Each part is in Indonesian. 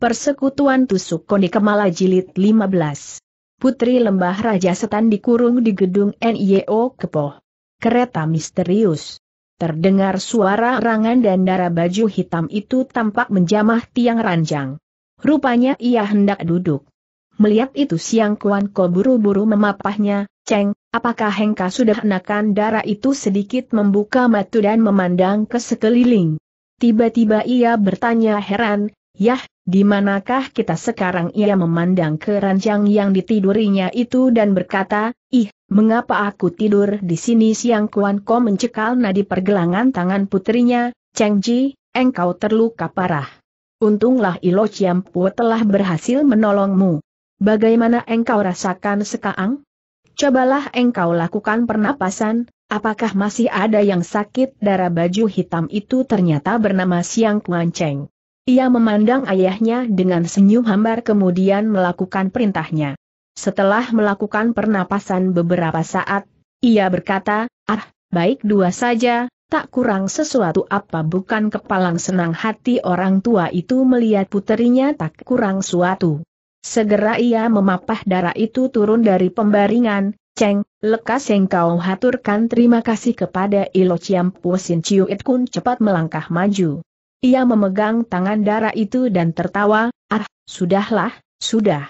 Persekutuan Tusuk Koni Kemala Jilid 15. Putri Lembah Raja Setan dikurung di gedung NIO Kepoh. Kereta misterius. Terdengar suara rangan dan darah baju hitam itu tampak menjamah tiang ranjang. Rupanya ia hendak duduk. Melihat itu siang Kuan Ko buru-buru memapahnya, Ceng, apakah Hengka sudah enakan darah itu sedikit membuka matu dan memandang ke sekeliling. Tiba-tiba ia bertanya heran, Yah, di manakah kita sekarang ia memandang ke ranjang yang ditidurinya itu dan berkata, ih, mengapa aku tidur di sini siang Kuan Ko mencekal nadi pergelangan tangan putrinya, Cheng Ji, engkau terluka parah. Untunglah Ilo Chiam Pu telah berhasil menolongmu. Bagaimana engkau rasakan sekarang? Cobalah engkau lakukan pernapasan, apakah masih ada yang sakit darah baju hitam itu ternyata bernama Siang Kuan Cheng. Ia memandang ayahnya dengan senyum hambar kemudian melakukan perintahnya. Setelah melakukan pernapasan beberapa saat, ia berkata, ah, baik dua saja, tak kurang sesuatu apa bukan kepalang senang hati orang tua itu melihat puterinya tak kurang suatu. Segera ia memapah darah itu turun dari pembaringan, Ceng, lekas yang kau haturkan terima kasih kepada Ilo Ciampu Sin Ciu It Kun cepat melangkah maju. Ia memegang tangan darah itu dan tertawa, ah, sudahlah, sudah.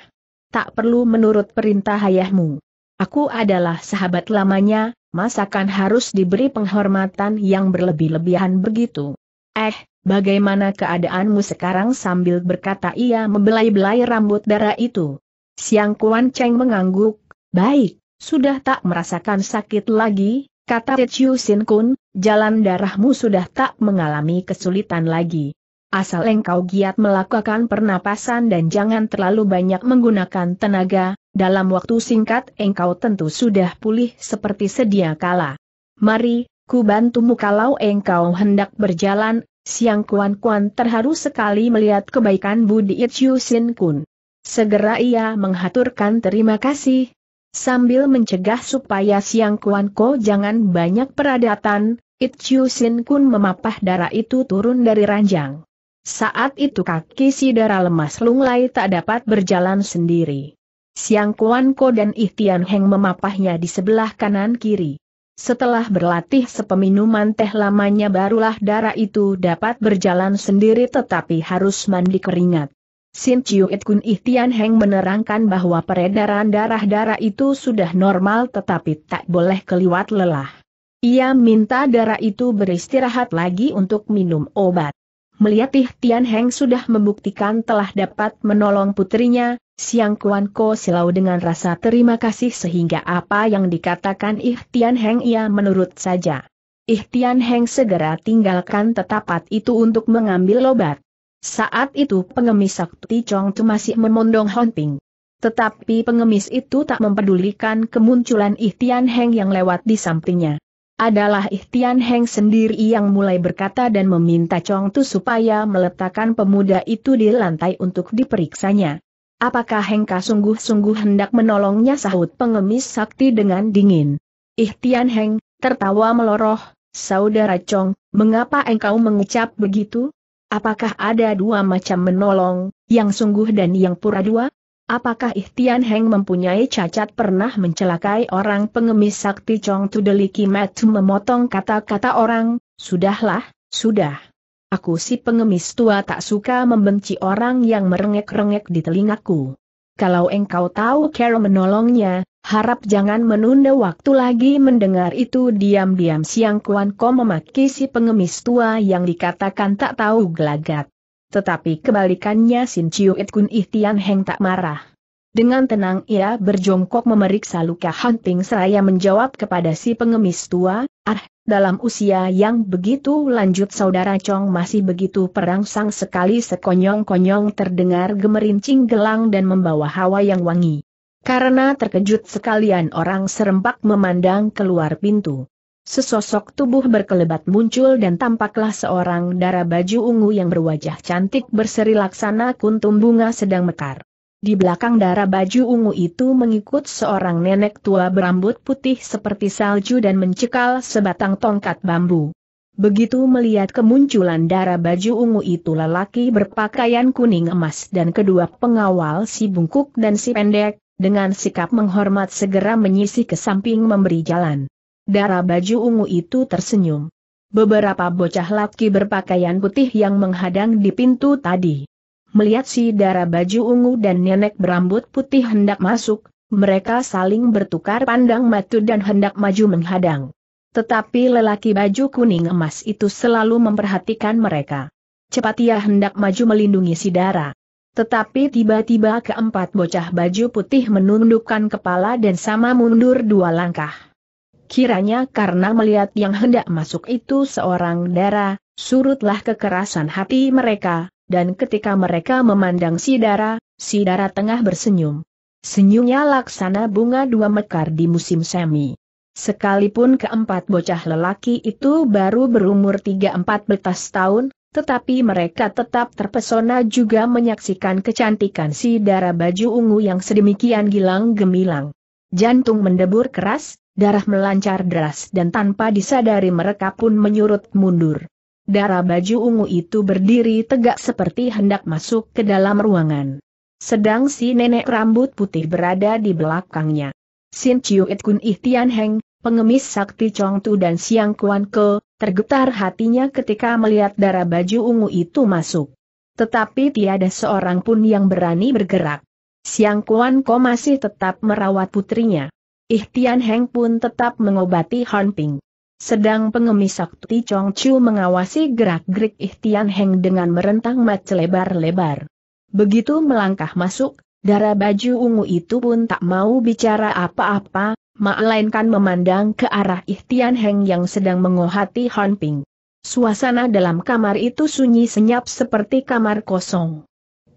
Tak perlu menurut perintah ayahmu. Aku adalah sahabat lamanya, masakan harus diberi penghormatan yang berlebih-lebihan begitu. Eh, bagaimana keadaanmu sekarang sambil berkata ia membelai-belai rambut darah itu. Siang Kuan Cheng mengangguk, baik, sudah tak merasakan sakit lagi, Kata Techiu Sin Kun, jalan darahmu sudah tak mengalami kesulitan lagi. Asal engkau giat melakukan pernapasan dan jangan terlalu banyak menggunakan tenaga, dalam waktu singkat engkau tentu sudah pulih seperti sedia kala. Mari, ku bantumu kalau engkau hendak berjalan, siang Kuan Kuan terharu sekali melihat kebaikan Budi Itchiu Sin Kun. Segera ia menghaturkan terima kasih, Sambil mencegah supaya Siang Kuan Ko jangan banyak peradatan, It Chiu Sin Kun memapah darah itu turun dari ranjang. Saat itu kaki si darah lemas lunglai tak dapat berjalan sendiri. Siang Kuan Ko dan Ihtian Heng memapahnya di sebelah kanan kiri. Setelah berlatih sepeminuman teh lamanya barulah darah itu dapat berjalan sendiri tetapi harus mandi keringat. Sin Chiu It Kun Ihtian Heng menerangkan bahwa peredaran darah-darah itu sudah normal tetapi tak boleh keliwat lelah. Ia minta darah itu beristirahat lagi untuk minum obat. Melihat Ihtian Heng sudah membuktikan telah dapat menolong putrinya, Siang Kuan Ko silau dengan rasa terima kasih sehingga apa yang dikatakan Ihtian Heng ia menurut saja. Ihtian Heng segera tinggalkan tetapat itu untuk mengambil obat. Saat itu pengemis Sakti Chong Tu masih memondong Honping. Tetapi pengemis itu tak mempedulikan kemunculan Ihtian Heng yang lewat di sampingnya. Adalah Ihtian Heng sendiri yang mulai berkata dan meminta Chong Tu supaya meletakkan pemuda itu di lantai untuk diperiksanya. Apakah Hengka sungguh-sungguh hendak menolongnya sahut pengemis sakti dengan dingin. Ihtian Heng, tertawa meloroh, Saudara Chong, mengapa engkau mengucap begitu? Apakah ada dua macam menolong, yang sungguh dan yang pura dua? Apakah Ihtian Heng mempunyai cacat pernah mencelakai orang pengemis sakti Chong Deliki Matu memotong kata-kata orang? Sudahlah, sudah. Aku si pengemis tua tak suka membenci orang yang merengek-rengek di telingaku kalau engkau tahu cara menolongnya, harap jangan menunda waktu lagi mendengar itu diam-diam siang Kuan Ko memaki si pengemis tua yang dikatakan tak tahu gelagat. Tetapi kebalikannya Sin Chiu It Kun Ih Heng tak marah. Dengan tenang ia berjongkok memeriksa luka hunting seraya menjawab kepada si pengemis tua, Ah, dalam usia yang begitu lanjut saudara Chong masih begitu perangsang sekali sekonyong-konyong terdengar gemerincing gelang dan membawa hawa yang wangi. Karena terkejut sekalian orang serempak memandang keluar pintu. Sesosok tubuh berkelebat muncul dan tampaklah seorang darah baju ungu yang berwajah cantik berseri laksana kuntum bunga sedang mekar. Di belakang darah baju ungu itu mengikut seorang nenek tua berambut putih seperti salju dan mencekal sebatang tongkat bambu. Begitu melihat kemunculan darah baju ungu itu lelaki berpakaian kuning emas dan kedua pengawal si bungkuk dan si pendek, dengan sikap menghormat segera menyisih ke samping memberi jalan. Darah baju ungu itu tersenyum. Beberapa bocah laki berpakaian putih yang menghadang di pintu tadi Melihat si darah baju ungu dan nenek berambut putih hendak masuk, mereka saling bertukar pandang matu dan hendak maju menghadang. Tetapi lelaki baju kuning emas itu selalu memperhatikan mereka. Cepat ia hendak maju melindungi si darah. Tetapi tiba-tiba keempat bocah baju putih menundukkan kepala dan sama mundur dua langkah. Kiranya karena melihat yang hendak masuk itu seorang darah, surutlah kekerasan hati mereka, dan ketika mereka memandang Sidara, Sidara tengah bersenyum. Senyumnya laksana bunga dua mekar di musim semi. Sekalipun keempat bocah lelaki itu baru berumur 3 empat belas tahun, tetapi mereka tetap terpesona juga menyaksikan kecantikan si darah baju ungu yang sedemikian gilang gemilang. Jantung mendebur keras, darah melancar deras dan tanpa disadari mereka pun menyurut mundur. Darah baju ungu itu berdiri tegak seperti hendak masuk ke dalam ruangan. Sedang si nenek rambut putih berada di belakangnya. Sin Chiu It Kun Ih Tian Heng, pengemis sakti Chong Tu dan Siang Kuan Ke, tergetar hatinya ketika melihat darah baju ungu itu masuk. Tetapi tiada seorang pun yang berani bergerak. Siang Kuan Ko masih tetap merawat putrinya. Tian Heng pun tetap mengobati Han Ping. Sedang pengemis Sakti Chong Chu mengawasi gerak-gerik Ihtian Heng dengan merentang mat lebar-lebar. Begitu melangkah masuk, darah baju ungu itu pun tak mau bicara apa-apa, melainkan memandang ke arah Ihtian Heng yang sedang mengohati Han Ping. Suasana dalam kamar itu sunyi senyap seperti kamar kosong.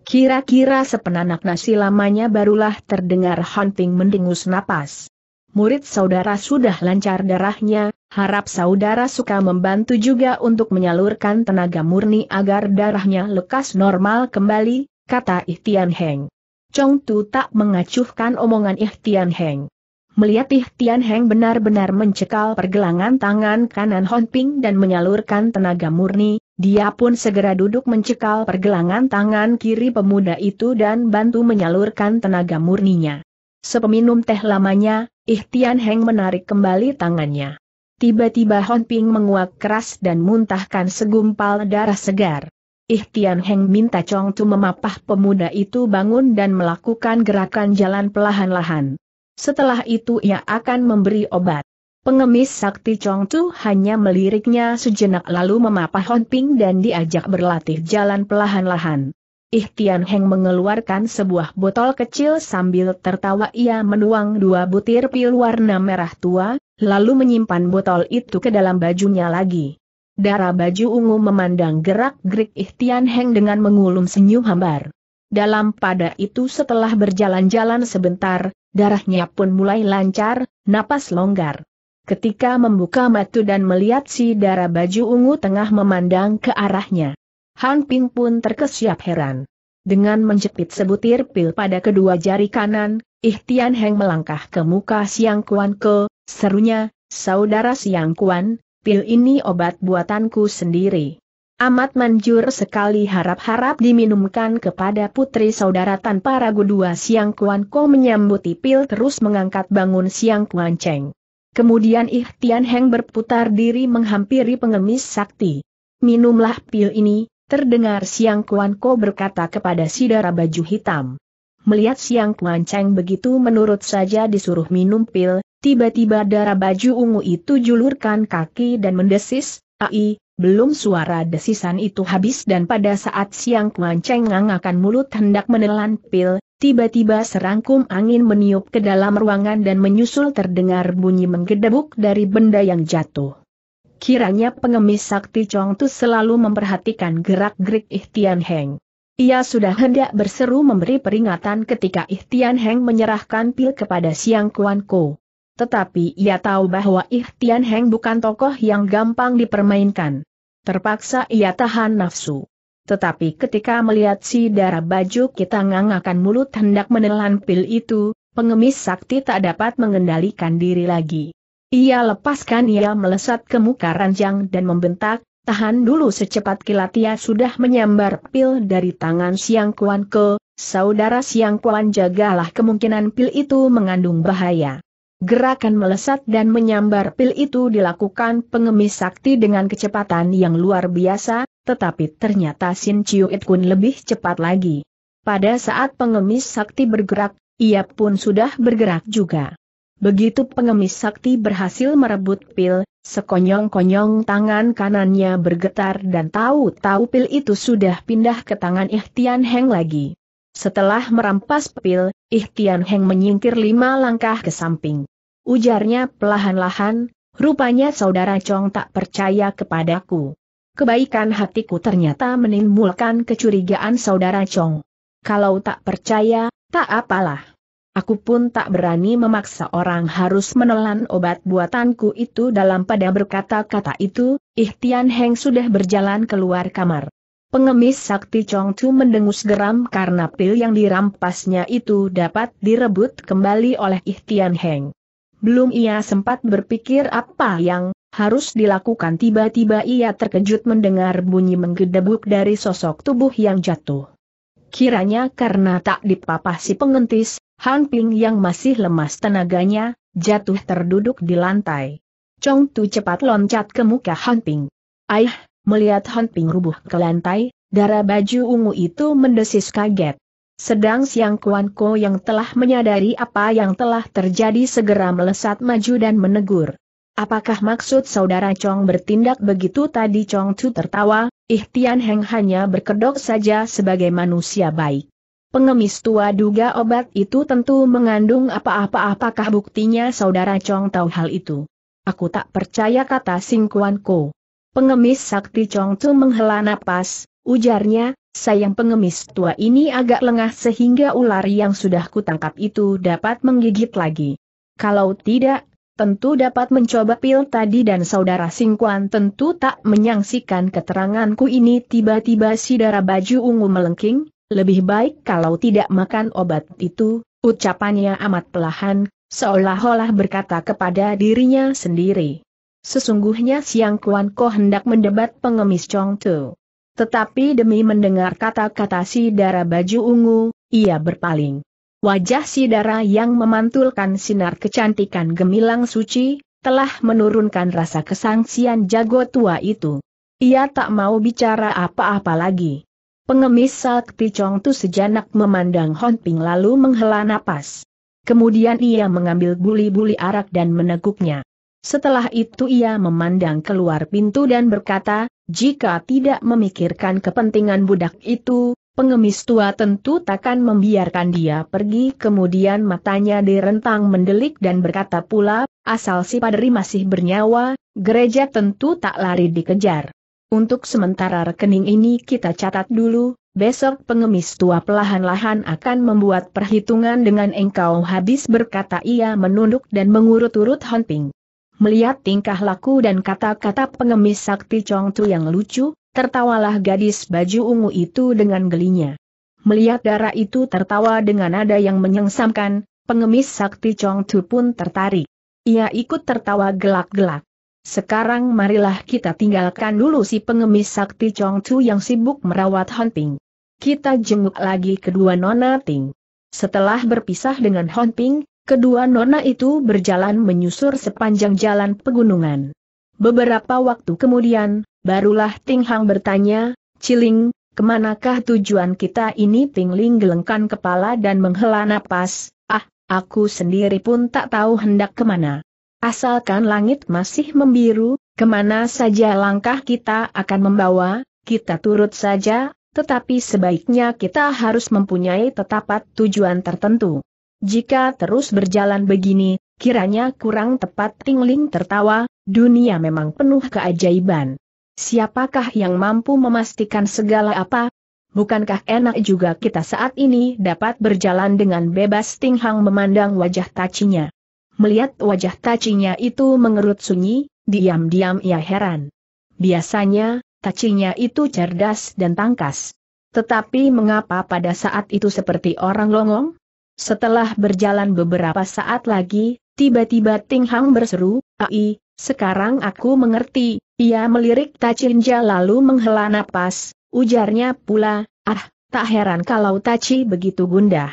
Kira-kira sepenanak nasi lamanya barulah terdengar Han Ping mendengus napas. Murid saudara sudah lancar darahnya, Harap saudara suka membantu juga untuk menyalurkan tenaga murni agar darahnya lekas normal kembali, kata Ihtian Heng. Chong Tu tak mengacuhkan omongan Ihtian Heng. Melihat Ihtian Heng benar-benar mencekal pergelangan tangan kanan Hon Ping dan menyalurkan tenaga murni, dia pun segera duduk mencekal pergelangan tangan kiri pemuda itu dan bantu menyalurkan tenaga murninya. Sepeminum teh lamanya, Ihtian Heng menarik kembali tangannya. Tiba-tiba Hon Ping menguak keras dan muntahkan segumpal darah segar. Tian Heng minta Chong Tu memapah pemuda itu bangun dan melakukan gerakan jalan pelahan-lahan. Setelah itu ia akan memberi obat. Pengemis sakti Chong Tu hanya meliriknya sejenak lalu memapah Hon Ping dan diajak berlatih jalan pelahan-lahan. Tian Heng mengeluarkan sebuah botol kecil sambil tertawa ia menuang dua butir pil warna merah tua, lalu menyimpan botol itu ke dalam bajunya lagi. Darah baju ungu memandang gerak-gerik Ihtian Heng dengan mengulum senyum hambar. Dalam pada itu setelah berjalan-jalan sebentar, darahnya pun mulai lancar, napas longgar. Ketika membuka mata dan melihat si darah baju ungu tengah memandang ke arahnya. Han Ping pun terkesiap heran. Dengan menjepit sebutir pil pada kedua jari kanan, Ihtian Heng melangkah ke muka Siang Kuan Ke, Serunya, saudara Siang Kuan, pil ini obat buatanku sendiri. Amat manjur sekali harap-harap diminumkan kepada putri saudara tanpa ragu dua Siang Kuan Ko menyambuti pil terus mengangkat bangun Siang Kuan Cheng. Kemudian Ihtian Heng berputar diri menghampiri pengemis sakti. Minumlah pil ini, terdengar Siang Kuan Ko berkata kepada si baju hitam. Melihat Siang Kuan Cheng begitu menurut saja disuruh minum pil, Tiba-tiba darah baju ungu itu julurkan kaki dan mendesis, ai, belum suara desisan itu habis dan pada saat siang Kuan Cheng akan mulut hendak menelan pil, tiba-tiba serangkum angin meniup ke dalam ruangan dan menyusul terdengar bunyi menggedebuk dari benda yang jatuh. Kiranya pengemis sakti Chong Tu selalu memperhatikan gerak-gerik Ihtian Heng. Ia sudah hendak berseru memberi peringatan ketika Ihtian Heng menyerahkan pil kepada Siang Kuan Ko. Tetapi ia tahu bahwa Ihtian Heng bukan tokoh yang gampang dipermainkan. Terpaksa ia tahan nafsu. Tetapi ketika melihat si darah baju kita ngangakan mulut hendak menelan pil itu, pengemis sakti tak dapat mengendalikan diri lagi. Ia lepaskan ia melesat ke muka ranjang dan membentak, Tahan dulu secepat kilat ia sudah menyambar pil dari tangan Siang Kuan Ke, saudara Siang Kuan jagalah kemungkinan pil itu mengandung bahaya. Gerakan melesat dan menyambar pil itu dilakukan pengemis sakti dengan kecepatan yang luar biasa, tetapi ternyata Sin Chiu It Kun lebih cepat lagi. Pada saat pengemis sakti bergerak, ia pun sudah bergerak juga. Begitu pengemis sakti berhasil merebut pil, sekonyong-konyong tangan kanannya bergetar dan tahu-tahu pil itu sudah pindah ke tangan Ihtian Heng lagi. Setelah merampas pil, Ihtian Heng menyingkir lima langkah ke samping ujarnya pelahan-lahan, rupanya saudara Chong tak percaya kepadaku. Kebaikan hatiku ternyata menimbulkan kecurigaan saudara Chong. Kalau tak percaya, tak apalah. Aku pun tak berani memaksa orang harus menelan obat buatanku itu dalam pada berkata-kata itu, Ihtian Heng sudah berjalan keluar kamar. Pengemis sakti Chong Tu mendengus geram karena pil yang dirampasnya itu dapat direbut kembali oleh Ihtian Heng. Belum ia sempat berpikir apa yang harus dilakukan tiba-tiba ia terkejut mendengar bunyi menggedebuk dari sosok tubuh yang jatuh. Kiranya karena tak dipapah si pengentis, Han Ping yang masih lemas tenaganya, jatuh terduduk di lantai. Chong Tu cepat loncat ke muka Han Ping. Aih, melihat Han Ping rubuh ke lantai, darah baju ungu itu mendesis kaget. Sedang Siang Kuan Ko yang telah menyadari apa yang telah terjadi segera melesat maju dan menegur. Apakah maksud saudara Chong bertindak begitu tadi Chong Chu tertawa, Ih Tian Heng hanya berkedok saja sebagai manusia baik. Pengemis tua duga obat itu tentu mengandung apa-apa apakah buktinya saudara Chong tahu hal itu. Aku tak percaya kata Kuan Ko. Pengemis sakti Chong Chu menghela napas, Ujarnya, sayang pengemis tua ini agak lengah sehingga ular yang sudah kutangkap itu dapat menggigit lagi. Kalau tidak, tentu dapat mencoba pil tadi dan saudara Singkuan tentu tak menyangsikan keteranganku ini tiba-tiba si darah baju ungu melengking, lebih baik kalau tidak makan obat itu, ucapannya amat pelahan, seolah-olah berkata kepada dirinya sendiri. Sesungguhnya Siang Kuan Ko hendak mendebat pengemis Chong Tu. Tetapi demi mendengar kata-kata si darah baju ungu, ia berpaling. Wajah si darah yang memantulkan sinar kecantikan gemilang suci, telah menurunkan rasa kesangsian jago tua itu. Ia tak mau bicara apa-apa lagi. Pengemis Sakti Chong Tu sejanak memandang Hon Ping lalu menghela napas. Kemudian ia mengambil buli-buli arak dan meneguknya. Setelah itu ia memandang keluar pintu dan berkata, jika tidak memikirkan kepentingan budak itu, pengemis tua tentu takkan membiarkan dia pergi kemudian matanya direntang mendelik dan berkata pula, asal si padri masih bernyawa, gereja tentu tak lari dikejar. Untuk sementara rekening ini kita catat dulu, besok pengemis tua pelahan-lahan akan membuat perhitungan dengan engkau habis berkata ia menunduk dan mengurut-urut hunting. Melihat tingkah laku dan kata-kata pengemis sakti Chong Tu yang lucu, tertawalah gadis baju ungu itu dengan gelinya. Melihat darah itu tertawa dengan nada yang menyengsamkan, pengemis sakti Chong Tu pun tertarik. Ia ikut tertawa gelak-gelak. Sekarang marilah kita tinggalkan dulu si pengemis sakti Chong Tu yang sibuk merawat Hunting. Kita jenguk lagi kedua nona Ting. Setelah berpisah dengan Hunting, Kedua nona itu berjalan menyusur sepanjang jalan pegunungan. Beberapa waktu kemudian, barulah Ting Hang bertanya, Ciling, kemanakah tujuan kita ini Ting Ling gelengkan kepala dan menghela napas, ah, aku sendiri pun tak tahu hendak kemana. Asalkan langit masih membiru, kemana saja langkah kita akan membawa, kita turut saja, tetapi sebaiknya kita harus mempunyai tetapat tujuan tertentu. Jika terus berjalan begini, kiranya kurang tepat Tingling tertawa, dunia memang penuh keajaiban. Siapakah yang mampu memastikan segala apa? Bukankah enak juga kita saat ini dapat berjalan dengan bebas Ting memandang wajah tacinya. Melihat wajah tacinya itu mengerut sunyi, diam-diam ia heran. Biasanya, tacinya itu cerdas dan tangkas. Tetapi mengapa pada saat itu seperti orang longong? Setelah berjalan beberapa saat lagi, tiba-tiba Ting Hang berseru, Ai, sekarang aku mengerti, ia melirik Tachinja lalu menghela napas, ujarnya pula, ah, tak heran kalau Tachi begitu gundah.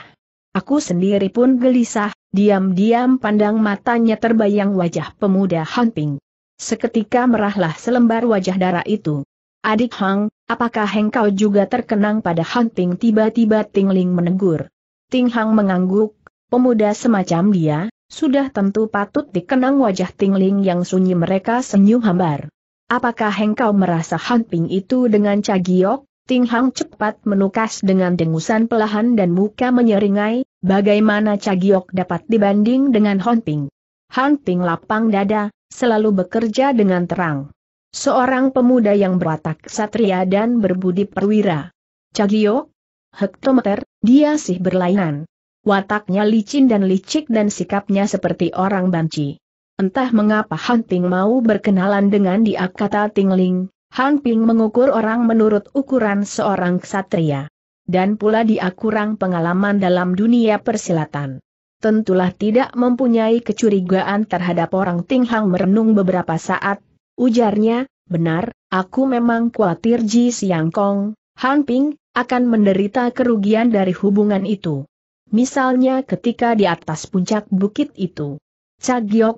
Aku sendiri pun gelisah, diam-diam pandang matanya terbayang wajah pemuda Hanping. Seketika merahlah selembar wajah darah itu. Adik Hang, apakah engkau juga terkenang pada Hanping tiba-tiba Ting Ling menegur. Ting Hang mengangguk, pemuda semacam dia, sudah tentu patut dikenang wajah tingling yang sunyi mereka senyum hambar. Apakah engkau merasa Hanping itu dengan cagiok? Ting Hang cepat menukas dengan dengusan pelahan dan muka menyeringai, bagaimana cagiok dapat dibanding dengan Hanping? Hanping lapang dada, selalu bekerja dengan terang. Seorang pemuda yang beratak satria dan berbudi perwira. Cagiok, hektometer, dia sih berlainan. Wataknya licin dan licik dan sikapnya seperti orang banci. Entah mengapa Han Ping mau berkenalan dengan dia kata Tingling, Han Ping mengukur orang menurut ukuran seorang ksatria. Dan pula dia kurang pengalaman dalam dunia persilatan. Tentulah tidak mempunyai kecurigaan terhadap orang Ting Hang merenung beberapa saat, ujarnya, benar, aku memang khawatir Ji Siang Kong, Han Ping, akan menderita kerugian dari hubungan itu. Misalnya ketika di atas puncak bukit itu.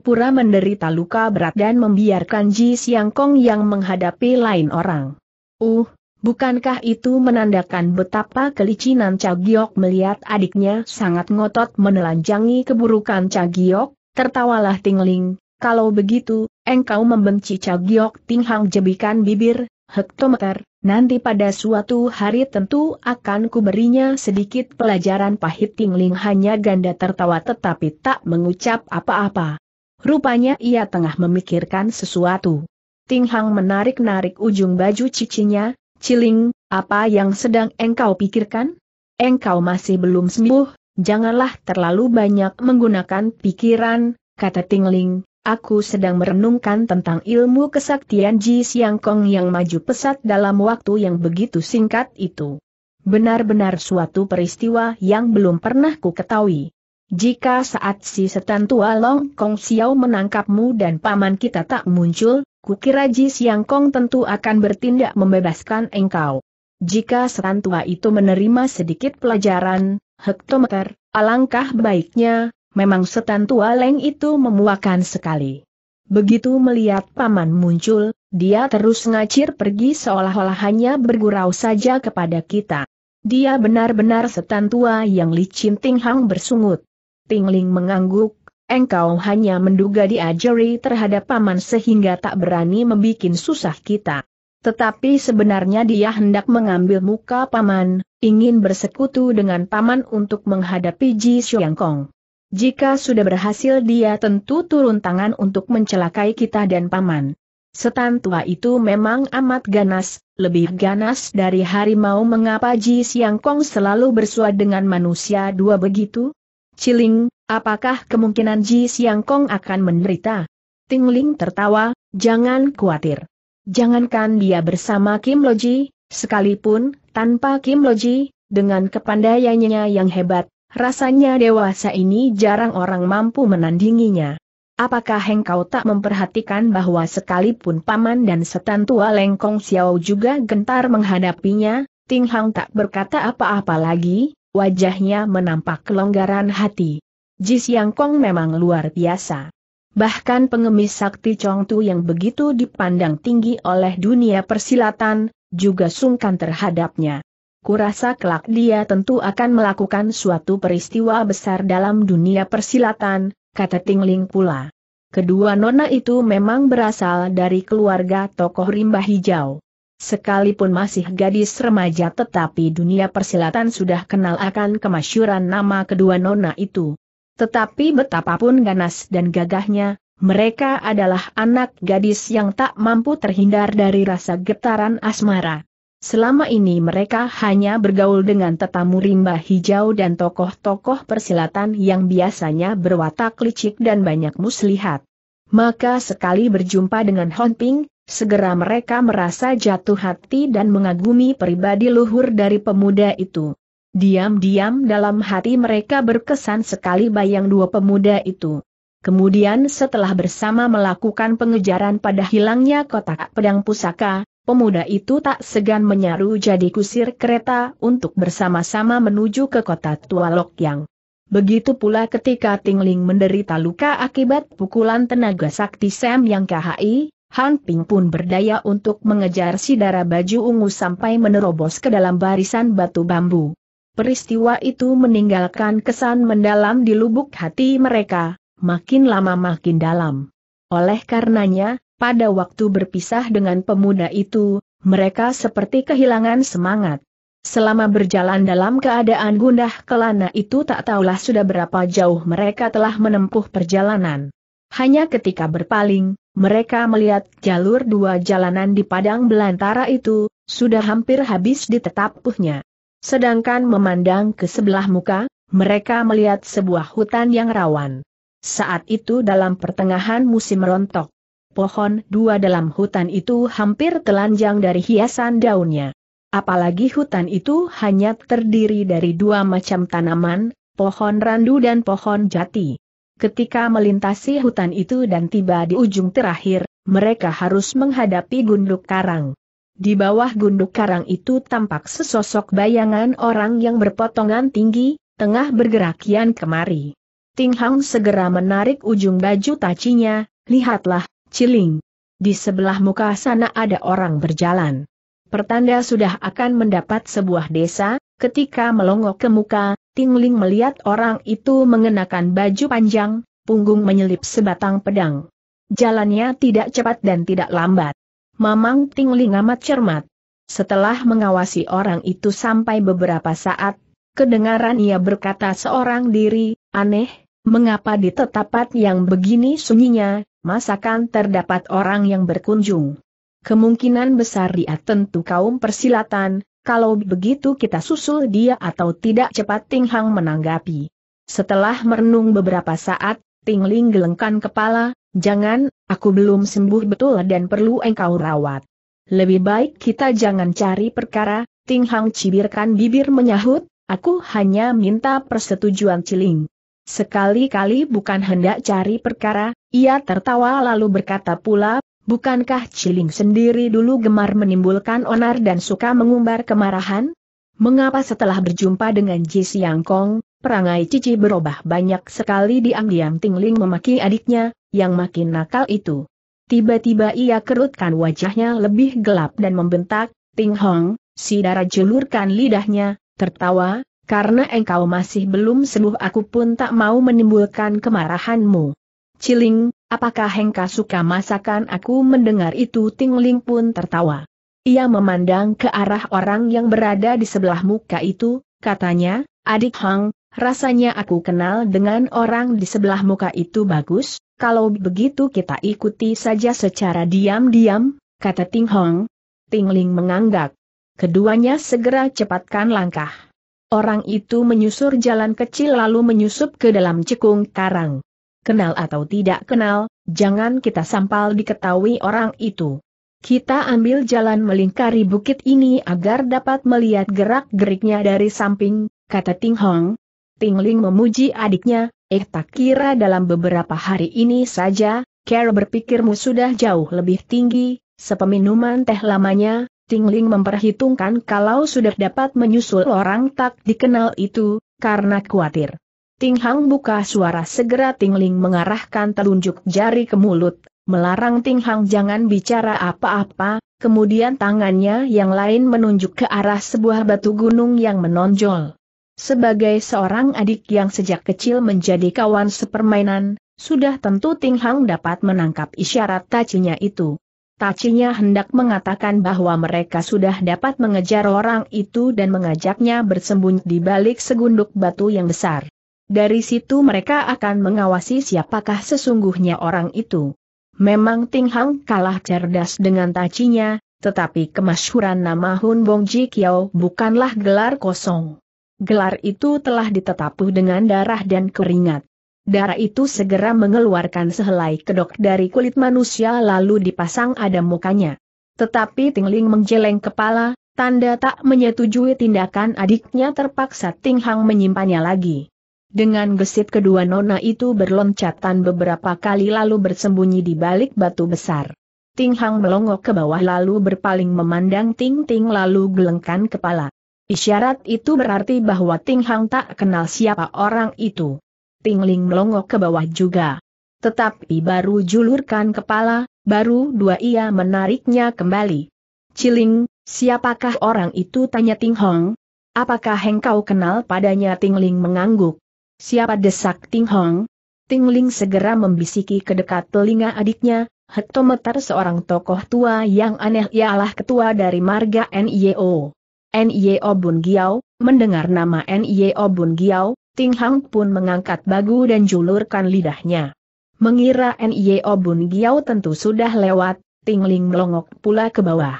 pura menderita luka berat dan membiarkan Ji Siangkong yang menghadapi lain orang. Uh, bukankah itu menandakan betapa kelicinan Cagyok melihat adiknya sangat ngotot menelanjangi keburukan Cagyok? Tertawalah Tingling, kalau begitu, engkau membenci Cagyok Tinghang jebikan bibir, hektometer, Nanti pada suatu hari tentu akan kuberinya sedikit pelajaran pahit Tingling hanya ganda tertawa tetapi tak mengucap apa-apa. Rupanya ia tengah memikirkan sesuatu. Ting Hang menarik-narik ujung baju cicinya, Ciling, apa yang sedang engkau pikirkan? Engkau masih belum sembuh, janganlah terlalu banyak menggunakan pikiran, kata Tingling, Aku sedang merenungkan tentang ilmu kesaktian Ji Siang Kong yang maju pesat dalam waktu yang begitu singkat itu. Benar-benar suatu peristiwa yang belum pernah ku ketahui. Jika saat si setan tua Long Kong Xiao menangkapmu dan paman kita tak muncul, kukira Ji Siang Kong tentu akan bertindak membebaskan engkau. Jika setan tua itu menerima sedikit pelajaran, hektometer, alangkah baiknya, memang setan tua Leng itu memuakan sekali. Begitu melihat paman muncul, dia terus ngacir pergi seolah-olah hanya bergurau saja kepada kita. Dia benar-benar setan tua yang licin Ting Hang bersungut. Ting Ling mengangguk, engkau hanya menduga diajari terhadap paman sehingga tak berani membuat susah kita. Tetapi sebenarnya dia hendak mengambil muka paman, ingin bersekutu dengan paman untuk menghadapi Ji Xiong Kong. Jika sudah berhasil dia tentu turun tangan untuk mencelakai kita dan paman. Setan tua itu memang amat ganas, lebih ganas dari harimau mengapa Ji Siang Kong selalu bersua dengan manusia dua begitu? Ciling, apakah kemungkinan Ji Siang Kong akan menderita? Tingling tertawa, jangan khawatir. Jangankan dia bersama Kim Loji, sekalipun, tanpa Kim Loji, dengan kepandaiannya yang hebat, Rasanya dewasa ini jarang orang mampu menandinginya. Apakah engkau tak memperhatikan bahwa sekalipun paman dan setan tua Lengkong Xiao juga gentar menghadapinya, Ting Hang tak berkata apa-apa lagi, wajahnya menampak kelonggaran hati. Ji Siang Kong memang luar biasa. Bahkan pengemis sakti Chong Tu yang begitu dipandang tinggi oleh dunia persilatan, juga sungkan terhadapnya kurasa kelak dia tentu akan melakukan suatu peristiwa besar dalam dunia persilatan, kata Tingling pula. Kedua nona itu memang berasal dari keluarga tokoh rimba hijau. Sekalipun masih gadis remaja tetapi dunia persilatan sudah kenal akan kemasyuran nama kedua nona itu. Tetapi betapapun ganas dan gagahnya, mereka adalah anak gadis yang tak mampu terhindar dari rasa getaran asmara. Selama ini mereka hanya bergaul dengan tetamu rimba hijau dan tokoh-tokoh persilatan yang biasanya berwatak licik dan banyak muslihat. Maka sekali berjumpa dengan Honping, segera mereka merasa jatuh hati dan mengagumi pribadi luhur dari pemuda itu. Diam-diam dalam hati mereka berkesan sekali bayang dua pemuda itu. Kemudian setelah bersama melakukan pengejaran pada hilangnya kotak pedang pusaka, pemuda itu tak segan menyaru jadi kusir kereta untuk bersama-sama menuju ke kota Tua Lokyang. Begitu pula ketika Tingling menderita luka akibat pukulan tenaga sakti Sam yang KHI, Han Ping pun berdaya untuk mengejar si darah baju ungu sampai menerobos ke dalam barisan batu bambu. Peristiwa itu meninggalkan kesan mendalam di lubuk hati mereka, makin lama makin dalam. Oleh karenanya, pada waktu berpisah dengan pemuda itu, mereka seperti kehilangan semangat. Selama berjalan dalam keadaan gundah kelana itu tak tahulah sudah berapa jauh mereka telah menempuh perjalanan. Hanya ketika berpaling, mereka melihat jalur dua jalanan di padang belantara itu, sudah hampir habis ditetapuhnya. Sedangkan memandang ke sebelah muka, mereka melihat sebuah hutan yang rawan. Saat itu dalam pertengahan musim rontok pohon dua dalam hutan itu hampir telanjang dari hiasan daunnya. Apalagi hutan itu hanya terdiri dari dua macam tanaman, pohon randu dan pohon jati. Ketika melintasi hutan itu dan tiba di ujung terakhir, mereka harus menghadapi gunduk karang. Di bawah gunduk karang itu tampak sesosok bayangan orang yang berpotongan tinggi, tengah bergerak kian kemari. Ting Hang segera menarik ujung baju tacinya, lihatlah, Ciling. Di sebelah muka sana ada orang berjalan. Pertanda sudah akan mendapat sebuah desa, ketika melongok ke muka, Tingling melihat orang itu mengenakan baju panjang, punggung menyelip sebatang pedang. Jalannya tidak cepat dan tidak lambat. Mamang Tingling amat cermat. Setelah mengawasi orang itu sampai beberapa saat, kedengaran ia berkata seorang diri, aneh, Mengapa di tetapat yang begini sunyinya, masakan terdapat orang yang berkunjung? Kemungkinan besar dia tentu kaum persilatan, kalau begitu kita susul dia atau tidak cepat Ting Hang menanggapi. Setelah merenung beberapa saat, Ting Ling gelengkan kepala, jangan, aku belum sembuh betul dan perlu engkau rawat. Lebih baik kita jangan cari perkara, Ting Hang cibirkan bibir menyahut, aku hanya minta persetujuan Ciling. Sekali-kali bukan hendak cari perkara, ia tertawa lalu berkata pula, bukankah Ciling sendiri dulu gemar menimbulkan onar dan suka mengumbar kemarahan? Mengapa setelah berjumpa dengan Ji Siang Kong, perangai Cici berubah banyak sekali diam-diam Tingling memaki adiknya, yang makin nakal itu. Tiba-tiba ia kerutkan wajahnya lebih gelap dan membentak, Ting Hong, si darah julurkan lidahnya, tertawa, karena engkau masih belum sembuh aku pun tak mau menimbulkan kemarahanmu. Ciling, apakah engkau suka masakan aku mendengar itu Tingling pun tertawa. Ia memandang ke arah orang yang berada di sebelah muka itu, katanya, adik Hang, rasanya aku kenal dengan orang di sebelah muka itu bagus, kalau begitu kita ikuti saja secara diam-diam, kata Ting Hong. Tingling mengangguk. Keduanya segera cepatkan langkah. Orang itu menyusur jalan kecil lalu menyusup ke dalam cekung karang. Kenal atau tidak kenal, jangan kita sampal diketahui orang itu. Kita ambil jalan melingkari bukit ini agar dapat melihat gerak-geriknya dari samping, kata Ting Hong. Ting Ling memuji adiknya, eh tak kira dalam beberapa hari ini saja, Care berpikirmu sudah jauh lebih tinggi, sepeminuman teh lamanya, Tingling memperhitungkan kalau sudah dapat menyusul orang tak dikenal itu, karena khawatir. Ting Hang buka suara segera Tingling mengarahkan telunjuk jari ke mulut, melarang Ting Hang jangan bicara apa-apa, kemudian tangannya yang lain menunjuk ke arah sebuah batu gunung yang menonjol. Sebagai seorang adik yang sejak kecil menjadi kawan sepermainan, sudah tentu Ting Hang dapat menangkap isyarat tacinya itu. Tacinya hendak mengatakan bahwa mereka sudah dapat mengejar orang itu dan mengajaknya bersembunyi di balik segunduk batu yang besar. Dari situ mereka akan mengawasi siapakah sesungguhnya orang itu. Memang Ting Hang kalah cerdas dengan tacinya, tetapi kemasyuran nama Hun Bong Ji Kiao bukanlah gelar kosong. Gelar itu telah ditetapuh dengan darah dan keringat. Darah itu segera mengeluarkan sehelai kedok dari kulit manusia lalu dipasang ada mukanya. Tetapi Tingling menjeleng kepala, tanda tak menyetujui tindakan adiknya terpaksa Tinghang menyimpannya lagi. Dengan gesit kedua nona itu berloncatan beberapa kali lalu bersembunyi di balik batu besar. Ting Tinghang melongok ke bawah lalu berpaling memandang Ting Ting lalu gelengkan kepala. Isyarat itu berarti bahwa Ting Tinghang tak kenal siapa orang itu. Tingling melongok ke bawah juga. Tetapi baru julurkan kepala, baru dua ia menariknya kembali. Ciling, siapakah orang itu tanya Ting Hong? Apakah engkau kenal padanya Tingling mengangguk? Siapa desak Ting Hong? Tingling segera membisiki ke dekat telinga adiknya, hektometer seorang tokoh tua yang aneh ialah ketua dari marga NIO. E NIO e Bun Giao? mendengar nama NIO e Bun Giao? Ting Hang pun mengangkat bagu dan julurkan lidahnya. Mengira N.I.O. Bun Giao tentu sudah lewat, Ting Ling melongok pula ke bawah.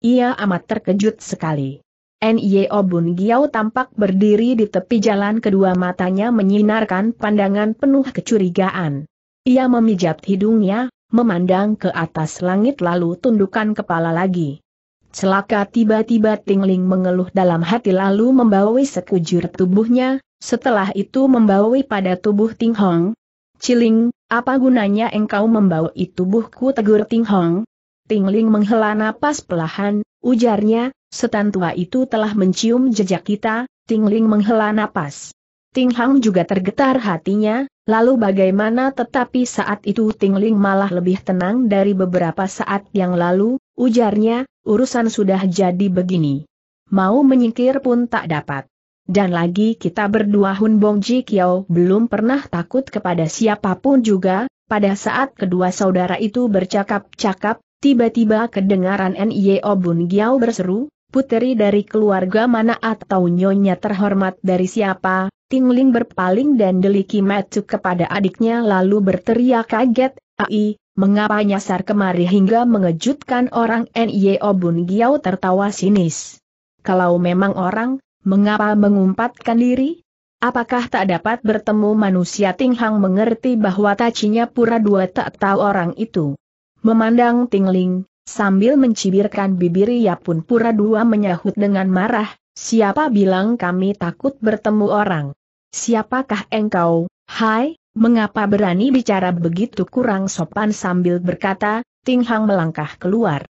Ia amat terkejut sekali. N.I.O. Bun Giao tampak berdiri di tepi jalan kedua matanya menyinarkan pandangan penuh kecurigaan. Ia memijat hidungnya, memandang ke atas langit lalu tundukkan kepala lagi. Celaka tiba-tiba Tingling mengeluh dalam hati lalu membawa sekujur tubuhnya, setelah itu membawi pada tubuh Ting Hong. Ciling, apa gunanya engkau membawi tubuhku tegur Ting Hong? Ting Ling menghela napas pelahan, ujarnya, setan tua itu telah mencium jejak kita, Ting Ling menghela napas. Ting Hong juga tergetar hatinya, lalu bagaimana tetapi saat itu Ting Ling malah lebih tenang dari beberapa saat yang lalu, ujarnya, urusan sudah jadi begini. Mau menyingkir pun tak dapat. Dan lagi kita berdua Hun Bong Ji Kiao belum pernah takut kepada siapapun juga, pada saat kedua saudara itu bercakap-cakap, tiba-tiba kedengaran N.I.O. E Bun Kiao berseru, puteri dari keluarga mana atau nyonya terhormat dari siapa, Tingling berpaling dan deliki matuk kepada adiknya lalu berteriak kaget, Ai, mengapa nyasar kemari hingga mengejutkan orang N.I.O. E Bun Kiao tertawa sinis. Kalau memang orang, Mengapa mengumpatkan diri? Apakah tak dapat bertemu manusia Ting Hang mengerti bahwa tacinya pura dua tak tahu orang itu? Memandang Tingling, sambil mencibirkan bibir ia pun pura dua menyahut dengan marah, siapa bilang kami takut bertemu orang? Siapakah engkau, hai, mengapa berani bicara begitu kurang sopan sambil berkata, Ting Hang melangkah keluar.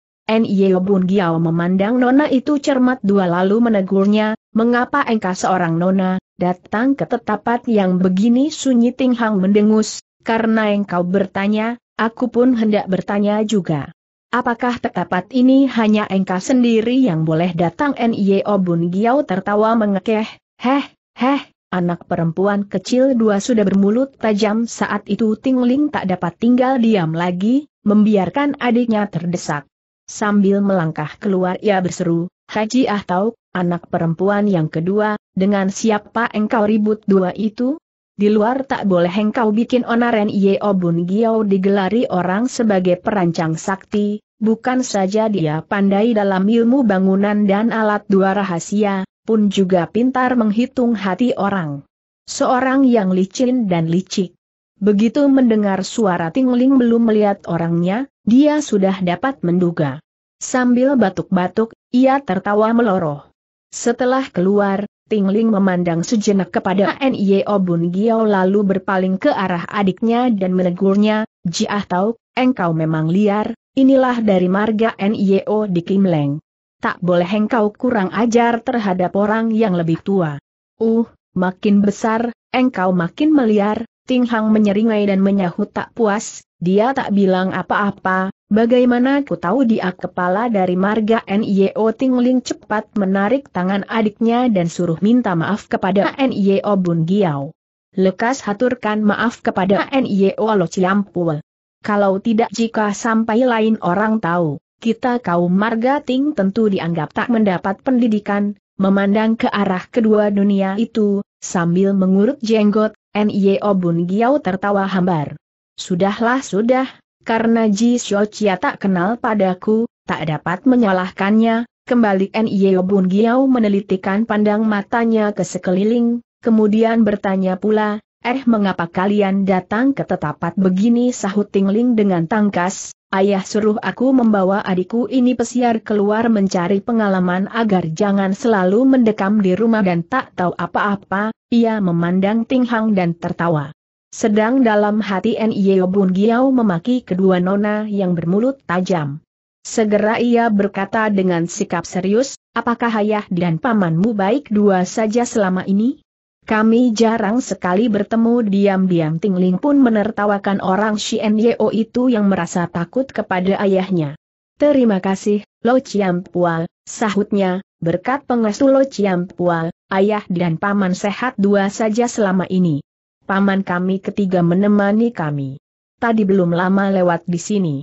Nyeo Bun Giao memandang nona itu cermat dua lalu menegurnya, mengapa engkau seorang nona, datang ke tetapat yang begini sunyi Ting Hang mendengus, karena engkau bertanya, aku pun hendak bertanya juga. Apakah tetapat ini hanya engkau sendiri yang boleh datang Nyeo Bun Giao tertawa mengekeh, heh, heh, anak perempuan kecil dua sudah bermulut tajam saat itu Ting Ling tak dapat tinggal diam lagi, membiarkan adiknya terdesak. Sambil melangkah keluar ia berseru, Haji Ah anak perempuan yang kedua, dengan siapa engkau ribut dua itu? Di luar tak boleh engkau bikin onaren Yeo Bun Giau digelari orang sebagai perancang sakti, bukan saja dia pandai dalam ilmu bangunan dan alat dua rahasia, pun juga pintar menghitung hati orang. Seorang yang licin dan licik, Begitu mendengar suara Tingling belum melihat orangnya, dia sudah dapat menduga. Sambil batuk-batuk, ia tertawa meloroh. Setelah keluar, Tingling memandang sejenak kepada N.I.O. Bun Giao lalu berpaling ke arah adiknya dan menegurnya, Jiah Tau, engkau memang liar, inilah dari marga N.I.O. di Kim Leng. Tak boleh engkau kurang ajar terhadap orang yang lebih tua. Uh, makin besar, engkau makin meliar, Ting Hang menyeringai dan menyahut tak puas, dia tak bilang apa-apa, bagaimana ku tahu dia kepala dari marga NIO Ting Ling cepat menarik tangan adiknya dan suruh minta maaf kepada NIO Bun Giau. Lekas haturkan maaf kepada NIO Lo Ciampul. Kalau tidak jika sampai lain orang tahu, kita kaum marga Ting tentu dianggap tak mendapat pendidikan, memandang ke arah kedua dunia itu, Sambil mengurut jenggot, Nio Bun Giau tertawa hambar. Sudahlah sudah, karena Ji Xiaochia tak kenal padaku, tak dapat menyalahkannya, kembali Nio Bun Giau menelitikan pandang matanya ke sekeliling, kemudian bertanya pula, Eh mengapa kalian datang ke tetapat begini sahut Tingling dengan tangkas, Ayah suruh aku membawa adikku ini pesiar keluar mencari pengalaman agar jangan selalu mendekam di rumah dan tak tahu apa-apa, ia memandang Ting Hang dan tertawa. Sedang dalam hati N.I.O. Bun Giau memaki kedua nona yang bermulut tajam. Segera ia berkata dengan sikap serius, apakah ayah dan pamanmu baik dua saja selama ini? Kami jarang sekali bertemu diam-diam Ting Ling pun menertawakan orang Xian Yeo itu yang merasa takut kepada ayahnya. Terima kasih, Lo Chiam Pual, sahutnya, berkat pengasuh Lo Chiam Pual, ayah dan paman sehat dua saja selama ini. Paman kami ketiga menemani kami. Tadi belum lama lewat di sini.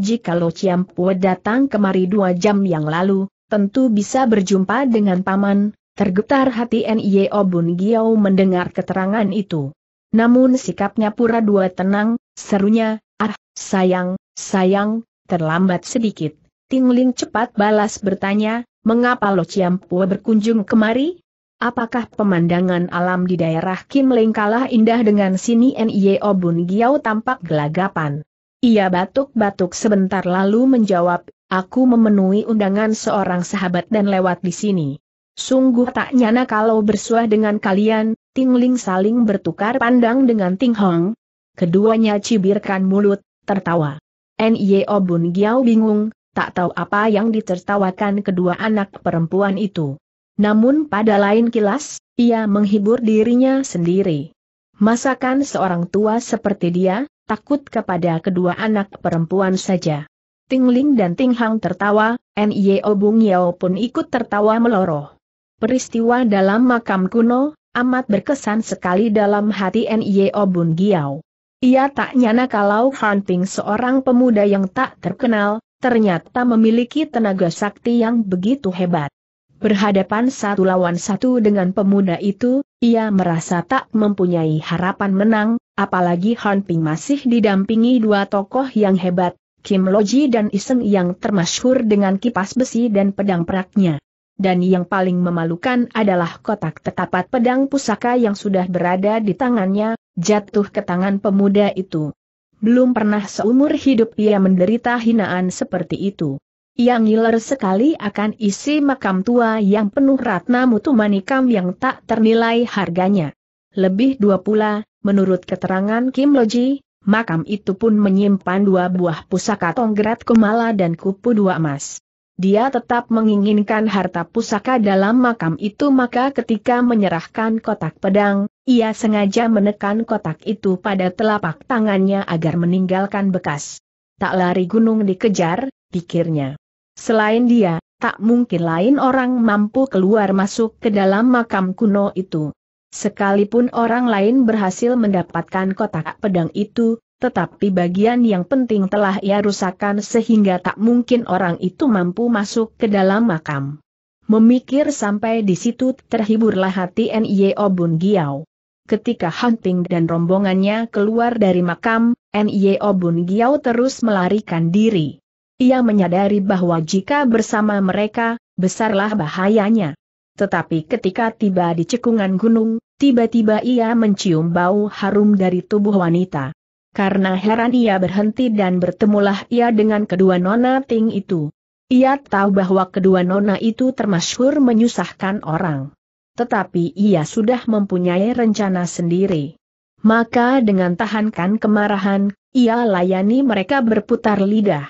Jika Lo Chiam Pual datang kemari dua jam yang lalu, tentu bisa berjumpa dengan paman, Tergetar hati Nio Bun Giau mendengar keterangan itu. Namun sikapnya pura dua tenang, serunya, ah, sayang, sayang, terlambat sedikit. Tingling cepat balas bertanya, mengapa Lo Ciampua berkunjung kemari? Apakah pemandangan alam di daerah Kim Ling kalah indah dengan sini Nio Bun Giau tampak gelagapan? Ia batuk-batuk sebentar lalu menjawab, aku memenuhi undangan seorang sahabat dan lewat di sini. Sungguh tak nyana kalau bersuah dengan kalian, Tingling saling bertukar pandang dengan Ting Hong. Keduanya cibirkan mulut, tertawa. N.Y.O. Bun Giao bingung, tak tahu apa yang ditertawakan kedua anak perempuan itu. Namun pada lain kilas, ia menghibur dirinya sendiri. Masakan seorang tua seperti dia, takut kepada kedua anak perempuan saja. Tingling dan Ting Hang tertawa, N.Y.O. Bun Giao pun ikut tertawa meloroh. Peristiwa dalam makam kuno, amat berkesan sekali dalam hati N.Y.O. Bun Giao. Ia tak nyana kalau Hunting seorang pemuda yang tak terkenal, ternyata memiliki tenaga sakti yang begitu hebat. Berhadapan satu lawan satu dengan pemuda itu, ia merasa tak mempunyai harapan menang, apalagi Han Ping masih didampingi dua tokoh yang hebat, Kim Loji dan Iseng yang termasyhur dengan kipas besi dan pedang peraknya dan yang paling memalukan adalah kotak tetapat pedang pusaka yang sudah berada di tangannya, jatuh ke tangan pemuda itu. Belum pernah seumur hidup ia menderita hinaan seperti itu. Ia ngiler sekali akan isi makam tua yang penuh ratna mutu manikam yang tak ternilai harganya. Lebih dua pula, menurut keterangan Kim Loji, makam itu pun menyimpan dua buah pusaka tonggrat kumala dan kupu dua emas dia tetap menginginkan harta pusaka dalam makam itu maka ketika menyerahkan kotak pedang, ia sengaja menekan kotak itu pada telapak tangannya agar meninggalkan bekas. Tak lari gunung dikejar, pikirnya. Selain dia, tak mungkin lain orang mampu keluar masuk ke dalam makam kuno itu. Sekalipun orang lain berhasil mendapatkan kotak pedang itu, tetapi bagian yang penting telah ia rusakan sehingga tak mungkin orang itu mampu masuk ke dalam makam. Memikir sampai di situ terhiburlah hati N.Y.O. Bun Giau. Ketika Hunting dan rombongannya keluar dari makam, N.Y.O. Bun Giau terus melarikan diri. Ia menyadari bahwa jika bersama mereka, besarlah bahayanya. Tetapi ketika tiba di cekungan gunung, tiba-tiba ia mencium bau harum dari tubuh wanita. Karena heran ia berhenti dan bertemulah ia dengan kedua nona Ting itu. Ia tahu bahwa kedua nona itu termasyhur menyusahkan orang. Tetapi ia sudah mempunyai rencana sendiri. Maka dengan tahankan kemarahan, ia layani mereka berputar lidah.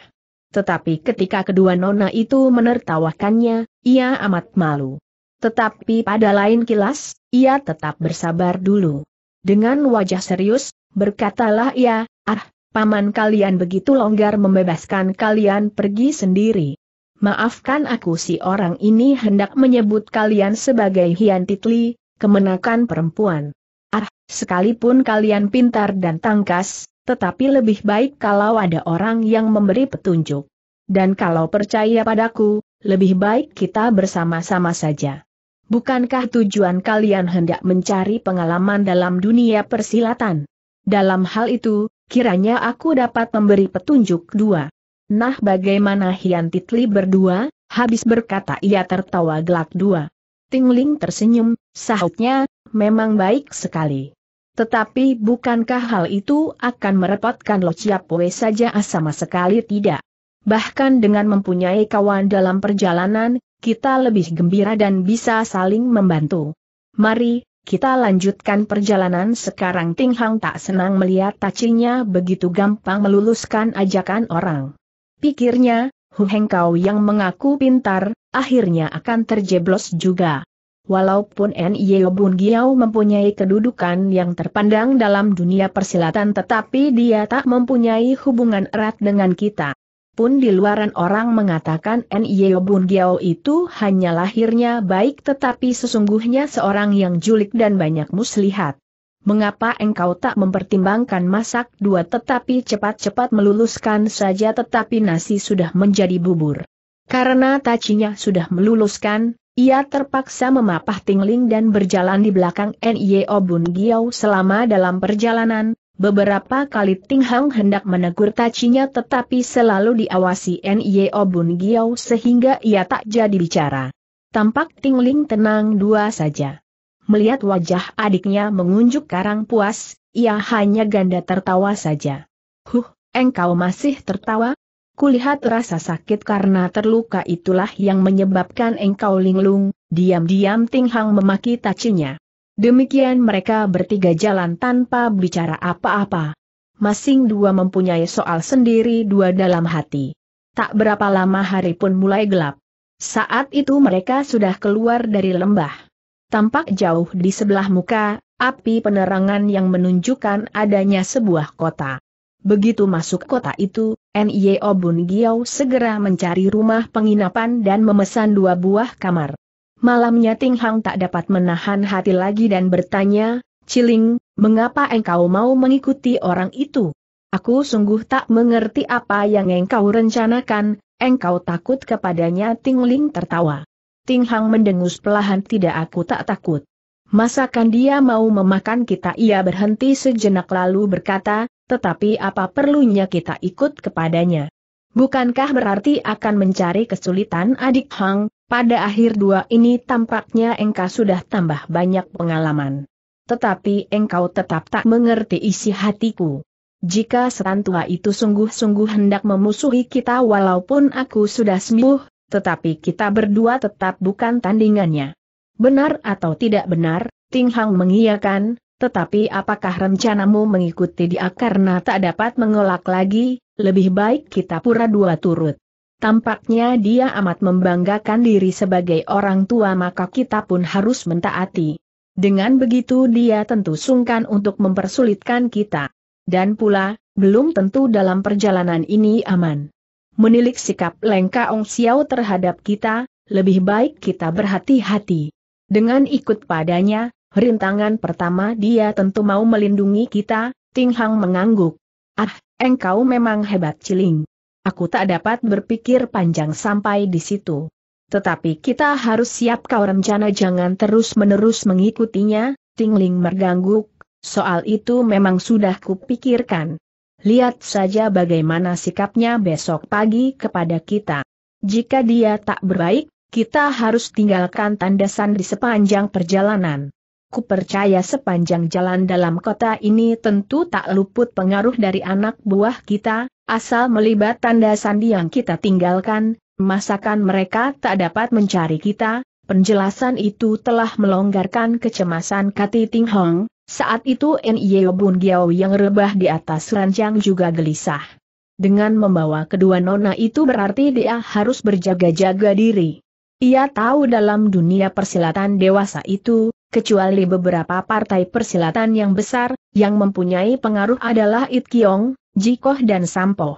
Tetapi ketika kedua nona itu menertawakannya, ia amat malu. Tetapi pada lain kilas, ia tetap bersabar dulu. Dengan wajah serius, berkatalah ia, ah, paman kalian begitu longgar membebaskan kalian pergi sendiri. Maafkan aku si orang ini hendak menyebut kalian sebagai Hian Titli, kemenakan perempuan. Ah, sekalipun kalian pintar dan tangkas, tetapi lebih baik kalau ada orang yang memberi petunjuk. Dan kalau percaya padaku, lebih baik kita bersama-sama saja. Bukankah tujuan kalian hendak mencari pengalaman dalam dunia persilatan? Dalam hal itu, kiranya aku dapat memberi petunjuk dua. Nah bagaimana Hian Titli berdua, habis berkata ia tertawa gelak dua. Tingling tersenyum, sahutnya, memang baik sekali. Tetapi bukankah hal itu akan merepotkan Lo Chiapoe saja sama sekali tidak? Bahkan dengan mempunyai kawan dalam perjalanan, kita lebih gembira dan bisa saling membantu. Mari, kita lanjutkan perjalanan sekarang Ting Hang tak senang melihat tacinya begitu gampang meluluskan ajakan orang. Pikirnya, Hu Heng Kau yang mengaku pintar, akhirnya akan terjeblos juga. Walaupun Nyeobun Bun Giao mempunyai kedudukan yang terpandang dalam dunia persilatan tetapi dia tak mempunyai hubungan erat dengan kita pun di luaran orang mengatakan N.Y. Bun Giao itu hanya lahirnya baik tetapi sesungguhnya seorang yang julik dan banyak muslihat. Mengapa engkau tak mempertimbangkan masak dua tetapi cepat-cepat meluluskan saja tetapi nasi sudah menjadi bubur? Karena tacinya sudah meluluskan, ia terpaksa memapah tingling dan berjalan di belakang N.Y.O. Bun Giao selama dalam perjalanan, Beberapa kali Ting Hang hendak menegur tacinya tetapi selalu diawasi Nio Bun Giau sehingga ia tak jadi bicara. Tampak Ting Ling tenang dua saja. Melihat wajah adiknya mengunjuk karang puas, ia hanya ganda tertawa saja. Huh, engkau masih tertawa? Kulihat rasa sakit karena terluka itulah yang menyebabkan engkau linglung, diam-diam Ting Hang memaki tacinya. Demikian mereka bertiga jalan tanpa bicara apa-apa. Masing dua mempunyai soal sendiri dua dalam hati. Tak berapa lama hari pun mulai gelap. Saat itu mereka sudah keluar dari lembah. Tampak jauh di sebelah muka, api penerangan yang menunjukkan adanya sebuah kota. Begitu masuk kota itu, N.Y.O. Bun Giau segera mencari rumah penginapan dan memesan dua buah kamar. Malamnya Ting Hang tak dapat menahan hati lagi dan bertanya, Ciling, mengapa engkau mau mengikuti orang itu? Aku sungguh tak mengerti apa yang engkau rencanakan, engkau takut kepadanya Ting Ling tertawa. Ting Hang mendengus pelahan tidak aku tak takut. Masakan dia mau memakan kita ia berhenti sejenak lalu berkata, tetapi apa perlunya kita ikut kepadanya? Bukankah berarti akan mencari kesulitan adik Hang, pada akhir dua ini tampaknya engkau sudah tambah banyak pengalaman. Tetapi engkau tetap tak mengerti isi hatiku. Jika setan tua itu sungguh-sungguh hendak memusuhi kita walaupun aku sudah sembuh, tetapi kita berdua tetap bukan tandingannya. Benar atau tidak benar, Ting Hang mengiyakan, tetapi apakah rencanamu mengikuti dia karena tak dapat mengelak lagi, lebih baik kita pura dua turut. Tampaknya dia amat membanggakan diri sebagai orang tua maka kita pun harus mentaati. Dengan begitu dia tentu sungkan untuk mempersulitkan kita. Dan pula, belum tentu dalam perjalanan ini aman. Menilik sikap Lengka Ong Xiao terhadap kita, lebih baik kita berhati-hati. Dengan ikut padanya, rintangan pertama dia tentu mau melindungi kita, Ting Hang mengangguk. Ah, engkau memang hebat ciling. Aku tak dapat berpikir panjang sampai di situ. Tetapi kita harus siap kau rencana jangan terus-menerus mengikutinya, Tingling mergangguk, soal itu memang sudah kupikirkan. Lihat saja bagaimana sikapnya besok pagi kepada kita. Jika dia tak berbaik, kita harus tinggalkan tandasan di sepanjang perjalanan. Kupercaya sepanjang jalan dalam kota ini tentu tak luput pengaruh dari anak buah kita, Asal melibat tanda sandi yang kita tinggalkan, masakan mereka tak dapat mencari kita, penjelasan itu telah melonggarkan kecemasan Kati Ting Hong, saat itu Nye Bun Giao yang rebah di atas ranjang juga gelisah. Dengan membawa kedua nona itu berarti dia harus berjaga-jaga diri. Ia tahu dalam dunia persilatan dewasa itu, kecuali beberapa partai persilatan yang besar, yang mempunyai pengaruh adalah It Kiong, Jikoh dan Sampoh.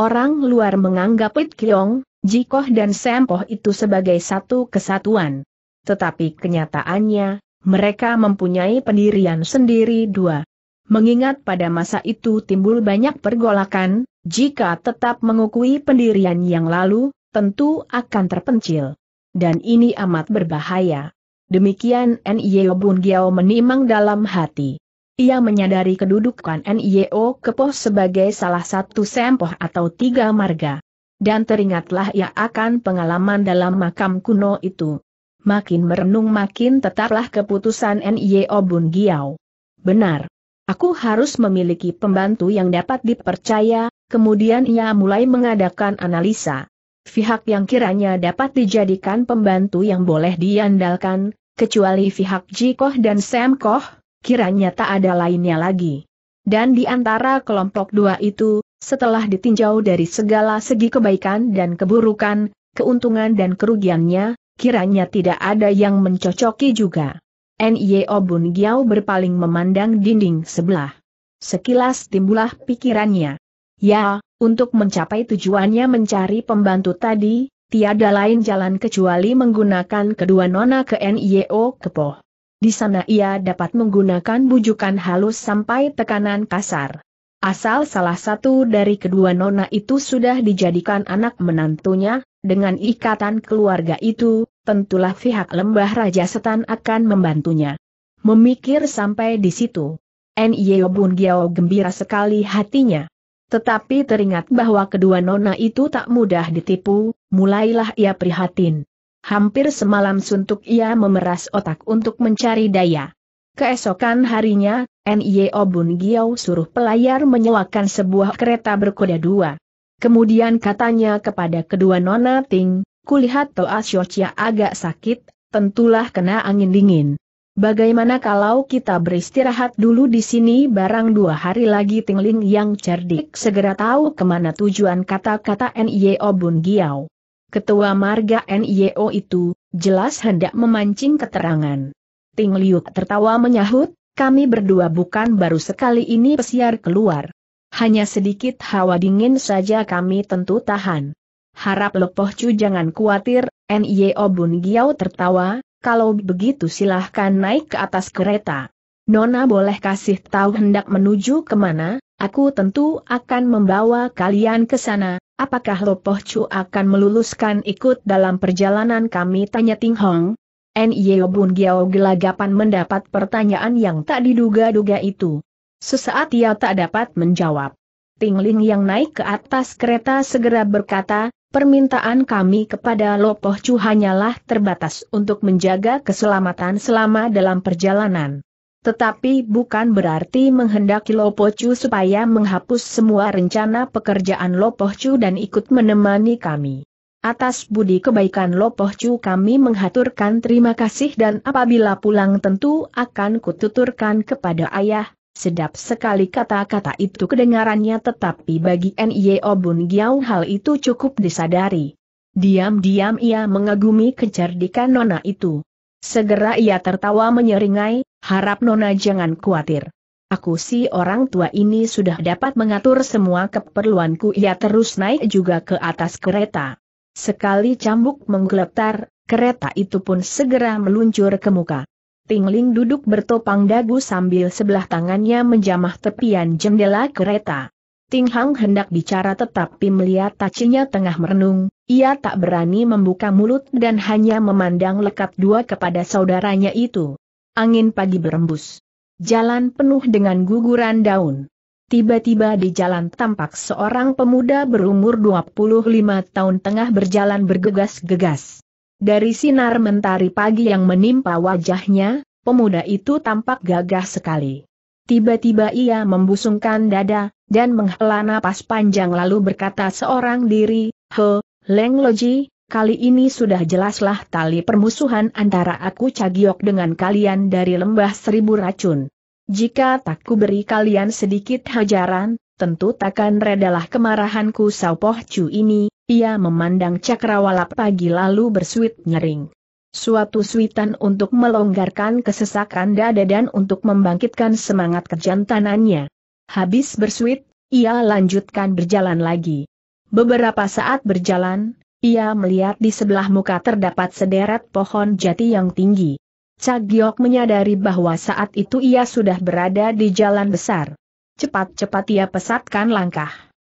Orang luar menganggap It Kiong, Jikoh dan Sampoh itu sebagai satu kesatuan. Tetapi kenyataannya, mereka mempunyai pendirian sendiri dua. Mengingat pada masa itu timbul banyak pergolakan, jika tetap mengukui pendirian yang lalu, tentu akan terpencil. Dan ini amat berbahaya. Demikian N.Y.O. E Bun Giao menimang dalam hati. Ia menyadari kedudukan NIO kepo sebagai salah satu sempoh atau tiga marga. Dan teringatlah ia akan pengalaman dalam makam kuno itu. Makin merenung makin tetaplah keputusan NIO Bun Giao. Benar. Aku harus memiliki pembantu yang dapat dipercaya, kemudian ia mulai mengadakan analisa. Pihak yang kiranya dapat dijadikan pembantu yang boleh diandalkan, kecuali pihak Jikoh dan Sam Koh, kiranya tak ada lainnya lagi. Dan di antara kelompok dua itu, setelah ditinjau dari segala segi kebaikan dan keburukan, keuntungan dan kerugiannya, kiranya tidak ada yang mencocoki juga. N.Y.O. E Bun Giao berpaling memandang dinding sebelah. Sekilas timbullah pikirannya. Ya, untuk mencapai tujuannya mencari pembantu tadi, tiada lain jalan kecuali menggunakan kedua nona ke N.Y.O. E Kepoh. Di sana ia dapat menggunakan bujukan halus sampai tekanan kasar. Asal salah satu dari kedua nona itu sudah dijadikan anak menantunya, dengan ikatan keluarga itu, tentulah pihak lembah Raja Setan akan membantunya. Memikir sampai di situ. N.Y.O. Bun Giao gembira sekali hatinya. Tetapi teringat bahwa kedua nona itu tak mudah ditipu, mulailah ia prihatin. Hampir semalam suntuk ia memeras otak untuk mencari daya. Keesokan harinya, NIO Bun Giau suruh pelayar menyewakan sebuah kereta berkuda dua. Kemudian katanya kepada kedua nona Ting, kulihat Toa Shochia agak sakit, tentulah kena angin dingin. Bagaimana kalau kita beristirahat dulu di sini barang dua hari lagi Tingling yang cerdik segera tahu kemana tujuan kata-kata NIO Bun Giau. Ketua marga NIO itu, jelas hendak memancing keterangan. Ting Liuk tertawa menyahut, kami berdua bukan baru sekali ini pesiar keluar. Hanya sedikit hawa dingin saja kami tentu tahan. Harap Lepoh cu, jangan khawatir, NIO Bun Giao tertawa, kalau begitu silahkan naik ke atas kereta. Nona boleh kasih tahu hendak menuju kemana, aku tentu akan membawa kalian ke sana, Apakah Lopoh Chu akan meluluskan ikut dalam perjalanan kami? Tanya Ting Hong. Nyeo Bun Giao gelagapan mendapat pertanyaan yang tak diduga-duga itu. Sesaat ia tak dapat menjawab. Ting Ling yang naik ke atas kereta segera berkata, permintaan kami kepada Lopoh Chu hanyalah terbatas untuk menjaga keselamatan selama dalam perjalanan. Tetapi bukan berarti menghendaki Lopocu supaya menghapus semua rencana pekerjaan Lopocu dan ikut menemani kami. Atas budi kebaikan Lopocu kami menghaturkan terima kasih dan apabila pulang tentu akan kututurkan kepada ayah. Sedap sekali kata-kata itu kedengarannya tetapi bagi N.I.O. Bun Giau hal itu cukup disadari. Diam-diam ia mengagumi kecerdikan nona itu. Segera ia tertawa menyeringai, Harap Nona jangan khawatir. Aku si orang tua ini sudah dapat mengatur semua keperluanku ia terus naik juga ke atas kereta. Sekali cambuk menggeletar, kereta itu pun segera meluncur ke muka. Tingling duduk bertopang dagu sambil sebelah tangannya menjamah tepian jendela kereta. Ting Hang hendak bicara tetapi melihat tacinya tengah merenung, ia tak berani membuka mulut dan hanya memandang lekat dua kepada saudaranya itu. Angin pagi berembus. Jalan penuh dengan guguran daun. Tiba-tiba di jalan tampak seorang pemuda berumur 25 tahun tengah berjalan bergegas-gegas. Dari sinar mentari pagi yang menimpa wajahnya, pemuda itu tampak gagah sekali. Tiba-tiba ia membusungkan dada, dan menghela napas panjang lalu berkata seorang diri, "He, Leng Loji, kali ini sudah jelaslah tali permusuhan antara aku Cagiok dengan kalian dari lembah seribu racun. Jika tak kuberi kalian sedikit hajaran, tentu takkan redalah kemarahanku Saupoh Chu ini, ia memandang cakrawala pagi lalu bersuit nyering. Suatu suitan untuk melonggarkan kesesakan dada dan untuk membangkitkan semangat kejantanannya. Habis bersuit, ia lanjutkan berjalan lagi. Beberapa saat berjalan, ia melihat di sebelah muka terdapat sederet pohon jati yang tinggi. Cagiok menyadari bahwa saat itu ia sudah berada di jalan besar. Cepat-cepat ia pesatkan langkah.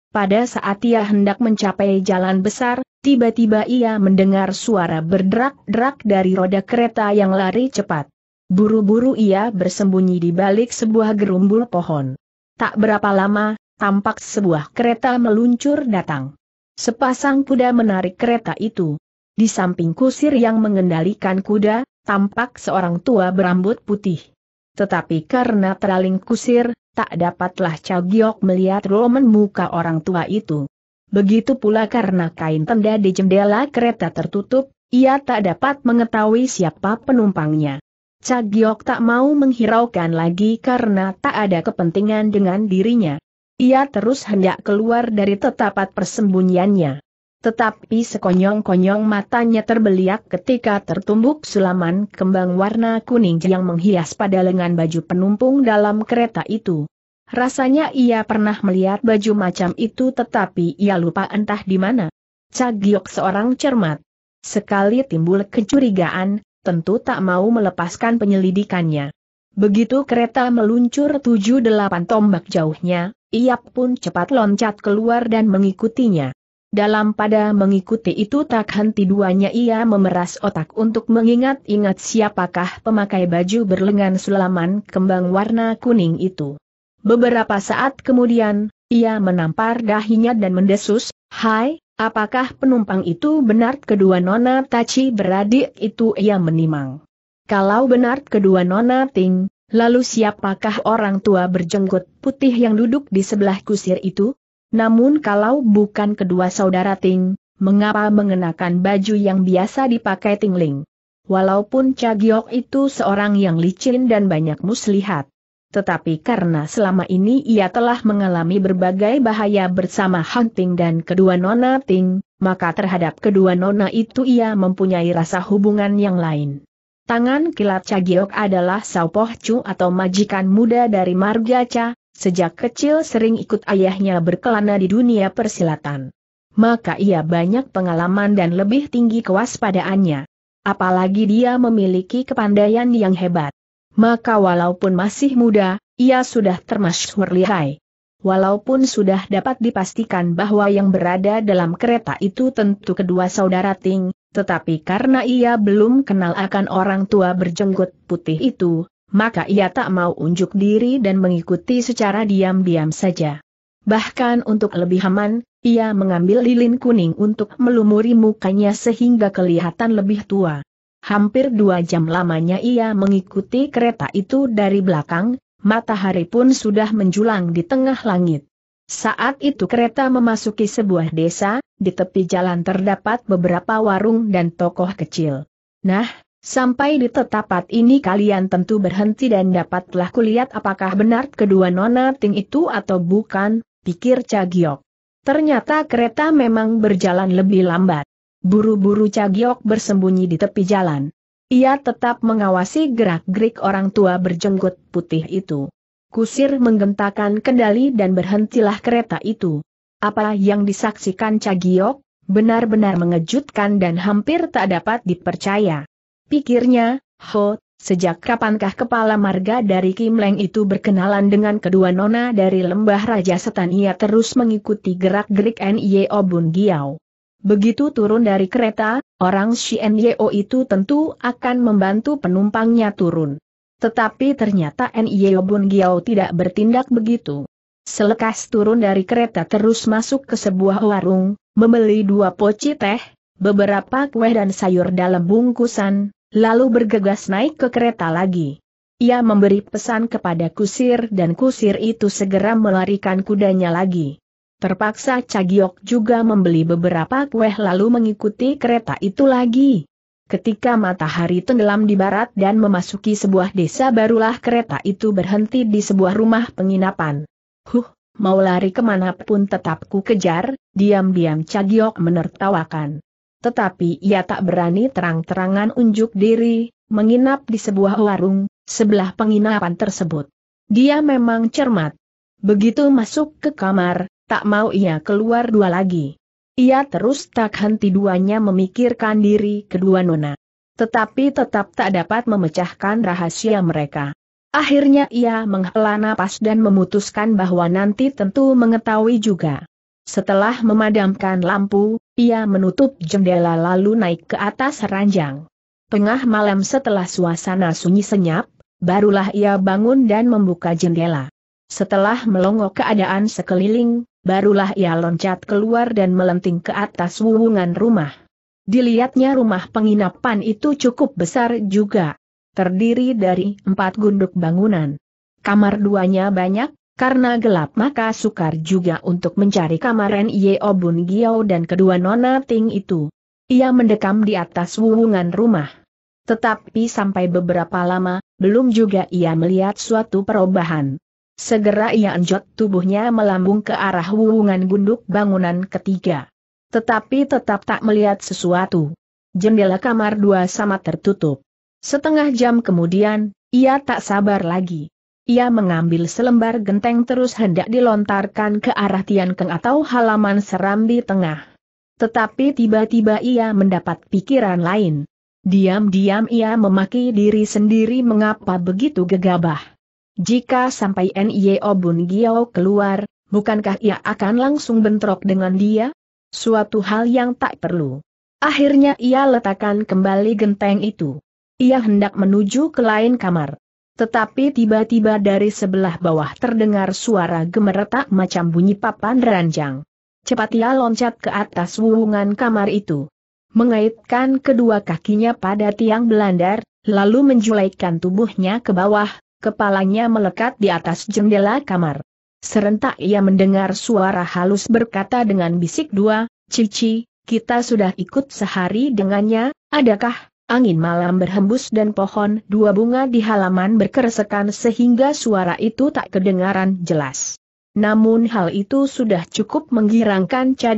Pada saat ia hendak mencapai jalan besar, tiba-tiba ia mendengar suara berderak-derak dari roda kereta yang lari cepat. Buru-buru ia bersembunyi di balik sebuah gerumbul pohon. Tak berapa lama, tampak sebuah kereta meluncur datang. Sepasang kuda menarik kereta itu. Di samping kusir yang mengendalikan kuda, tampak seorang tua berambut putih. Tetapi karena teraling kusir, tak dapatlah Chow melihat roman muka orang tua itu. Begitu pula karena kain tenda di jendela kereta tertutup, ia tak dapat mengetahui siapa penumpangnya. Cha tak mau menghiraukan lagi karena tak ada kepentingan dengan dirinya. Ia terus hendak keluar dari tetapat persembunyiannya. Tetapi sekonyong-konyong matanya terbeliak ketika tertumbuk sulaman kembang warna kuning yang menghias pada lengan baju penumpung dalam kereta itu. Rasanya ia pernah melihat baju macam itu tetapi ia lupa entah di mana. Cagiok seorang cermat. Sekali timbul kecurigaan, tentu tak mau melepaskan penyelidikannya. Begitu kereta meluncur tujuh delapan tombak jauhnya, ia pun cepat loncat keluar dan mengikutinya. Dalam pada mengikuti itu tak henti duanya ia memeras otak untuk mengingat-ingat siapakah pemakai baju berlengan sulaman kembang warna kuning itu. Beberapa saat kemudian, ia menampar dahinya dan mendesus, Hai, apakah penumpang itu benar kedua nona taci beradik itu ia menimang? Kalau benar kedua nona Ting, Lalu siapakah orang tua berjenggot putih yang duduk di sebelah kusir itu? Namun kalau bukan kedua saudara Ting, mengapa mengenakan baju yang biasa dipakai Tingling? Walaupun Cagiok itu seorang yang licin dan banyak muslihat. Tetapi karena selama ini ia telah mengalami berbagai bahaya bersama Hunting dan kedua nona Ting, maka terhadap kedua nona itu ia mempunyai rasa hubungan yang lain. Tangan kilat Cagiok adalah Saupoh Chu atau majikan muda dari Margaca, sejak kecil sering ikut ayahnya berkelana di dunia persilatan. Maka ia banyak pengalaman dan lebih tinggi kewaspadaannya. Apalagi dia memiliki kepandaian yang hebat. Maka walaupun masih muda, ia sudah termasyhur lihai. Walaupun sudah dapat dipastikan bahwa yang berada dalam kereta itu tentu kedua saudara Ting, tetapi karena ia belum kenal akan orang tua berjenggot putih itu, maka ia tak mau unjuk diri dan mengikuti secara diam-diam saja. Bahkan untuk lebih aman, ia mengambil lilin kuning untuk melumuri mukanya sehingga kelihatan lebih tua. Hampir dua jam lamanya ia mengikuti kereta itu dari belakang, matahari pun sudah menjulang di tengah langit. Saat itu kereta memasuki sebuah desa, di tepi jalan terdapat beberapa warung dan tokoh kecil. Nah, sampai di tetapat ini kalian tentu berhenti dan dapatlah kulihat apakah benar kedua nona ting itu atau bukan, pikir Cagiok. Ternyata kereta memang berjalan lebih lambat. Buru-buru Cagiok bersembunyi di tepi jalan. Ia tetap mengawasi gerak-gerik orang tua berjenggot putih itu. Kusir menggentakan kendali dan berhentilah kereta itu. Apa yang disaksikan Cagiok, benar-benar mengejutkan dan hampir tak dapat dipercaya. Pikirnya, Ho, sejak kapankah kepala marga dari Kim Leng itu berkenalan dengan kedua nona dari lembah Raja Setan ia terus mengikuti gerak-gerik N.Y.O. Bun Giau. Begitu turun dari kereta, orang Shien Yeo itu tentu akan membantu penumpangnya turun. Tetapi ternyata Nyeo Bun Giao tidak bertindak begitu. Selekas turun dari kereta terus masuk ke sebuah warung, membeli dua poci teh, beberapa kue dan sayur dalam bungkusan, lalu bergegas naik ke kereta lagi. Ia memberi pesan kepada kusir dan kusir itu segera melarikan kudanya lagi. Terpaksa Cagiok juga membeli beberapa kue lalu mengikuti kereta itu lagi. Ketika matahari tenggelam di barat dan memasuki sebuah desa barulah kereta itu berhenti di sebuah rumah penginapan. Huh, mau lari kemanapun tetap ku kejar, diam-diam Cagiok menertawakan. Tetapi ia tak berani terang-terangan unjuk diri, menginap di sebuah warung, sebelah penginapan tersebut. Dia memang cermat. Begitu masuk ke kamar, tak mau ia keluar dua lagi. Ia terus tak henti duanya memikirkan diri kedua nona. Tetapi tetap tak dapat memecahkan rahasia mereka. Akhirnya ia menghela napas dan memutuskan bahwa nanti tentu mengetahui juga. Setelah memadamkan lampu, ia menutup jendela lalu naik ke atas ranjang. Tengah malam setelah suasana sunyi senyap, barulah ia bangun dan membuka jendela. Setelah melongok keadaan sekeliling, barulah ia loncat keluar dan melenting ke atas wuwungan rumah. Dilihatnya rumah penginapan itu cukup besar juga. Terdiri dari empat gunduk bangunan. Kamar duanya banyak, karena gelap maka sukar juga untuk mencari kamar Yeo Bun Giao dan kedua Nona Ting itu. Ia mendekam di atas wuwungan rumah. Tetapi sampai beberapa lama, belum juga ia melihat suatu perubahan. Segera ia enjot tubuhnya melambung ke arah wuwungan gunduk bangunan ketiga. Tetapi tetap tak melihat sesuatu. Jendela kamar dua sama tertutup. Setengah jam kemudian, ia tak sabar lagi. Ia mengambil selembar genteng terus hendak dilontarkan ke arah Tian Keng atau halaman seram di tengah. Tetapi tiba-tiba ia mendapat pikiran lain. Diam-diam ia memaki diri sendiri mengapa begitu gegabah. Jika sampai Nio Obun Giao keluar, bukankah ia akan langsung bentrok dengan dia? Suatu hal yang tak perlu. Akhirnya ia letakkan kembali genteng itu. Ia hendak menuju ke lain kamar. Tetapi tiba-tiba dari sebelah bawah terdengar suara gemeretak macam bunyi papan ranjang. Cepat ia loncat ke atas wuhungan kamar itu. Mengaitkan kedua kakinya pada tiang belandar, lalu menjulaikan tubuhnya ke bawah, kepalanya melekat di atas jendela kamar. Serentak ia mendengar suara halus berkata dengan bisik dua, Cici, kita sudah ikut sehari dengannya, adakah Angin malam berhembus dan pohon dua bunga di halaman berkeresekan sehingga suara itu tak kedengaran jelas. Namun hal itu sudah cukup menggirangkan Cha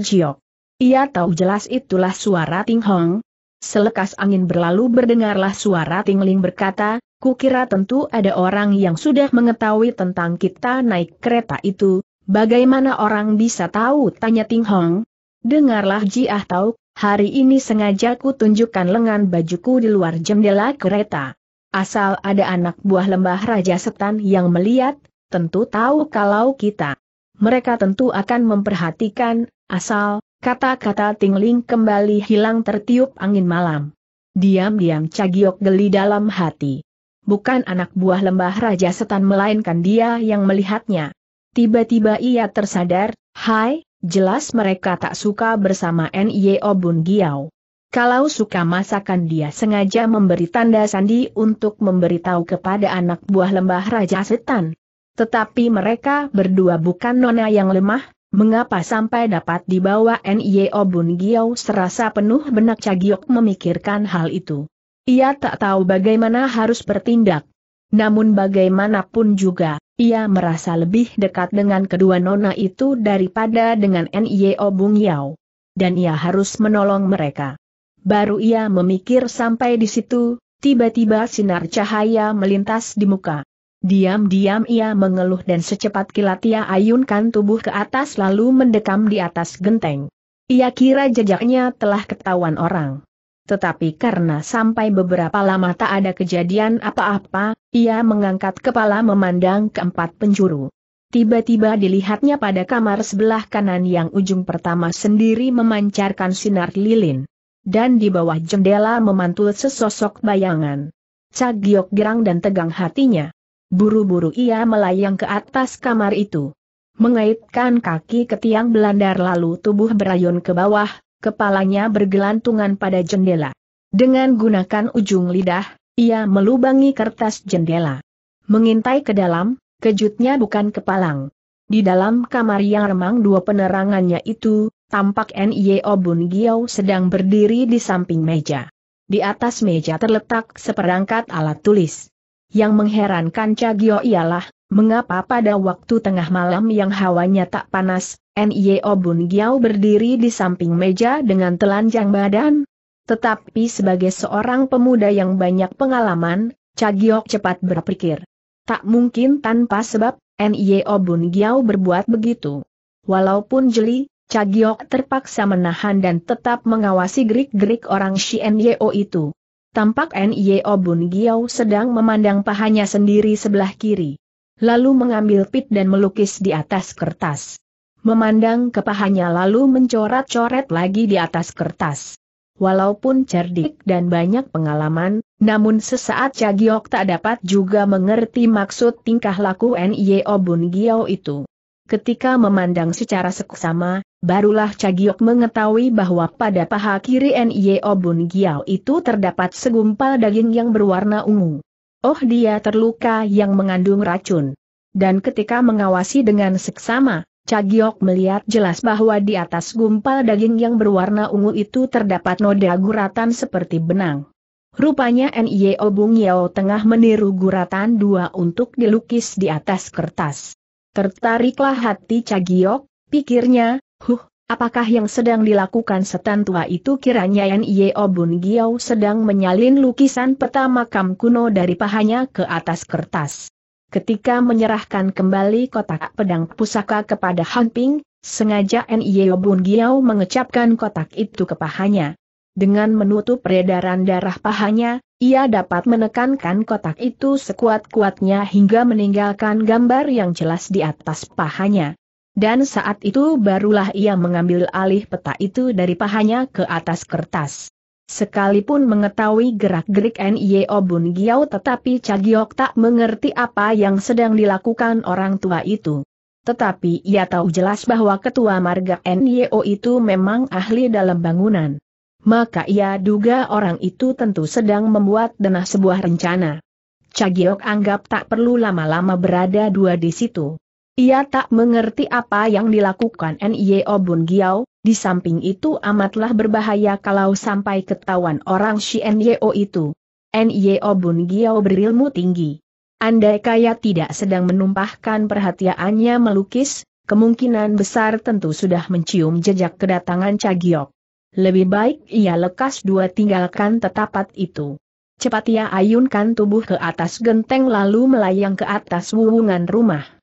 Ia tahu jelas itulah suara Ting Hong. Selekas angin berlalu berdengarlah suara Ting Ling berkata, kira tentu ada orang yang sudah mengetahui tentang kita naik kereta itu, bagaimana orang bisa tahu tanya Ting Hong? Dengarlah Ji Ah tahu, hari ini sengaja ku tunjukkan lengan bajuku di luar jendela kereta. Asal ada anak buah lembah Raja Setan yang melihat, tentu tahu kalau kita. Mereka tentu akan memperhatikan, asal, kata-kata Tingling kembali hilang tertiup angin malam. Diam-diam Cagiok geli dalam hati bukan anak buah lembah Raja Setan melainkan dia yang melihatnya. Tiba-tiba ia tersadar, hai, jelas mereka tak suka bersama N.Y.O. Bun Giao. Kalau suka masakan dia sengaja memberi tanda sandi untuk memberitahu kepada anak buah lembah Raja Setan. Tetapi mereka berdua bukan nona yang lemah, mengapa sampai dapat dibawa N.Y.O. Bun Giao serasa penuh benak Cagiok memikirkan hal itu. Ia tak tahu bagaimana harus bertindak. Namun bagaimanapun juga, ia merasa lebih dekat dengan kedua nona itu daripada dengan NIO Bung Yao. Dan ia harus menolong mereka. Baru ia memikir sampai di situ, tiba-tiba sinar cahaya melintas di muka. Diam-diam ia mengeluh dan secepat kilat ia ayunkan tubuh ke atas lalu mendekam di atas genteng. Ia kira jejaknya telah ketahuan orang tetapi karena sampai beberapa lama tak ada kejadian apa-apa, ia mengangkat kepala memandang keempat penjuru. Tiba-tiba dilihatnya pada kamar sebelah kanan yang ujung pertama sendiri memancarkan sinar lilin. Dan di bawah jendela memantul sesosok bayangan. Cagiok gerang dan tegang hatinya. Buru-buru ia melayang ke atas kamar itu. Mengaitkan kaki ke tiang belandar lalu tubuh berayun ke bawah, kepalanya bergelantungan pada jendela. Dengan gunakan ujung lidah, ia melubangi kertas jendela. Mengintai ke dalam, kejutnya bukan kepalang. Di dalam kamar yang remang dua penerangannya itu, tampak N.I.O. Bun Giau sedang berdiri di samping meja. Di atas meja terletak seperangkat alat tulis. Yang mengherankan Cagio ialah, Mengapa pada waktu tengah malam yang hawanya tak panas, N.Y.O. Bun Giao berdiri di samping meja dengan telanjang badan? Tetapi sebagai seorang pemuda yang banyak pengalaman, Cagiok cepat berpikir. Tak mungkin tanpa sebab, N.Y.O. Bun Giao berbuat begitu. Walaupun jeli, Cagiok terpaksa menahan dan tetap mengawasi gerik-gerik orang si N.Y.O. itu. Tampak N.Y.O. Bun Giao sedang memandang pahanya sendiri sebelah kiri lalu mengambil pit dan melukis di atas kertas. Memandang ke pahanya lalu mencoret-coret lagi di atas kertas. Walaupun cerdik dan banyak pengalaman, namun sesaat Cagiok tak dapat juga mengerti maksud tingkah laku Nio Bun Giao itu. Ketika memandang secara seksama, barulah Cagiok mengetahui bahwa pada paha kiri Nio Bun Giao itu terdapat segumpal daging yang berwarna ungu oh dia terluka yang mengandung racun. Dan ketika mengawasi dengan seksama, Cagiok melihat jelas bahwa di atas gumpal daging yang berwarna ungu itu terdapat noda guratan seperti benang. Rupanya N.I.O. Bung Yao tengah meniru guratan dua untuk dilukis di atas kertas. Tertariklah hati Cagiok, pikirnya, huh, Apakah yang sedang dilakukan setan tua itu kiranya Yeo Bun Giao sedang menyalin lukisan peta makam kuno dari pahanya ke atas kertas. Ketika menyerahkan kembali kotak pedang pusaka kepada Han Ping, sengaja Yeo Bun Giao mengecapkan kotak itu ke pahanya. Dengan menutup peredaran darah pahanya, ia dapat menekankan kotak itu sekuat-kuatnya hingga meninggalkan gambar yang jelas di atas pahanya. Dan saat itu barulah ia mengambil alih peta itu dari pahanya ke atas kertas. Sekalipun mengetahui gerak-gerik N.Y.O. Bun Giao tetapi Cagiok tak mengerti apa yang sedang dilakukan orang tua itu. Tetapi ia tahu jelas bahwa ketua marga N.Y.O. itu memang ahli dalam bangunan. Maka ia duga orang itu tentu sedang membuat denah sebuah rencana. Cagiok anggap tak perlu lama-lama berada dua di situ. Ia tak mengerti apa yang dilakukan Nio Bun Giao. di samping itu amatlah berbahaya kalau sampai ketahuan orang si Nio itu. Nio Bun Giao berilmu tinggi. Andai kaya tidak sedang menumpahkan perhatiannya melukis, kemungkinan besar tentu sudah mencium jejak kedatangan Cagiok. Lebih baik ia lekas dua tinggalkan tetapat itu. Cepat ia ayunkan tubuh ke atas genteng lalu melayang ke atas wuwungan rumah.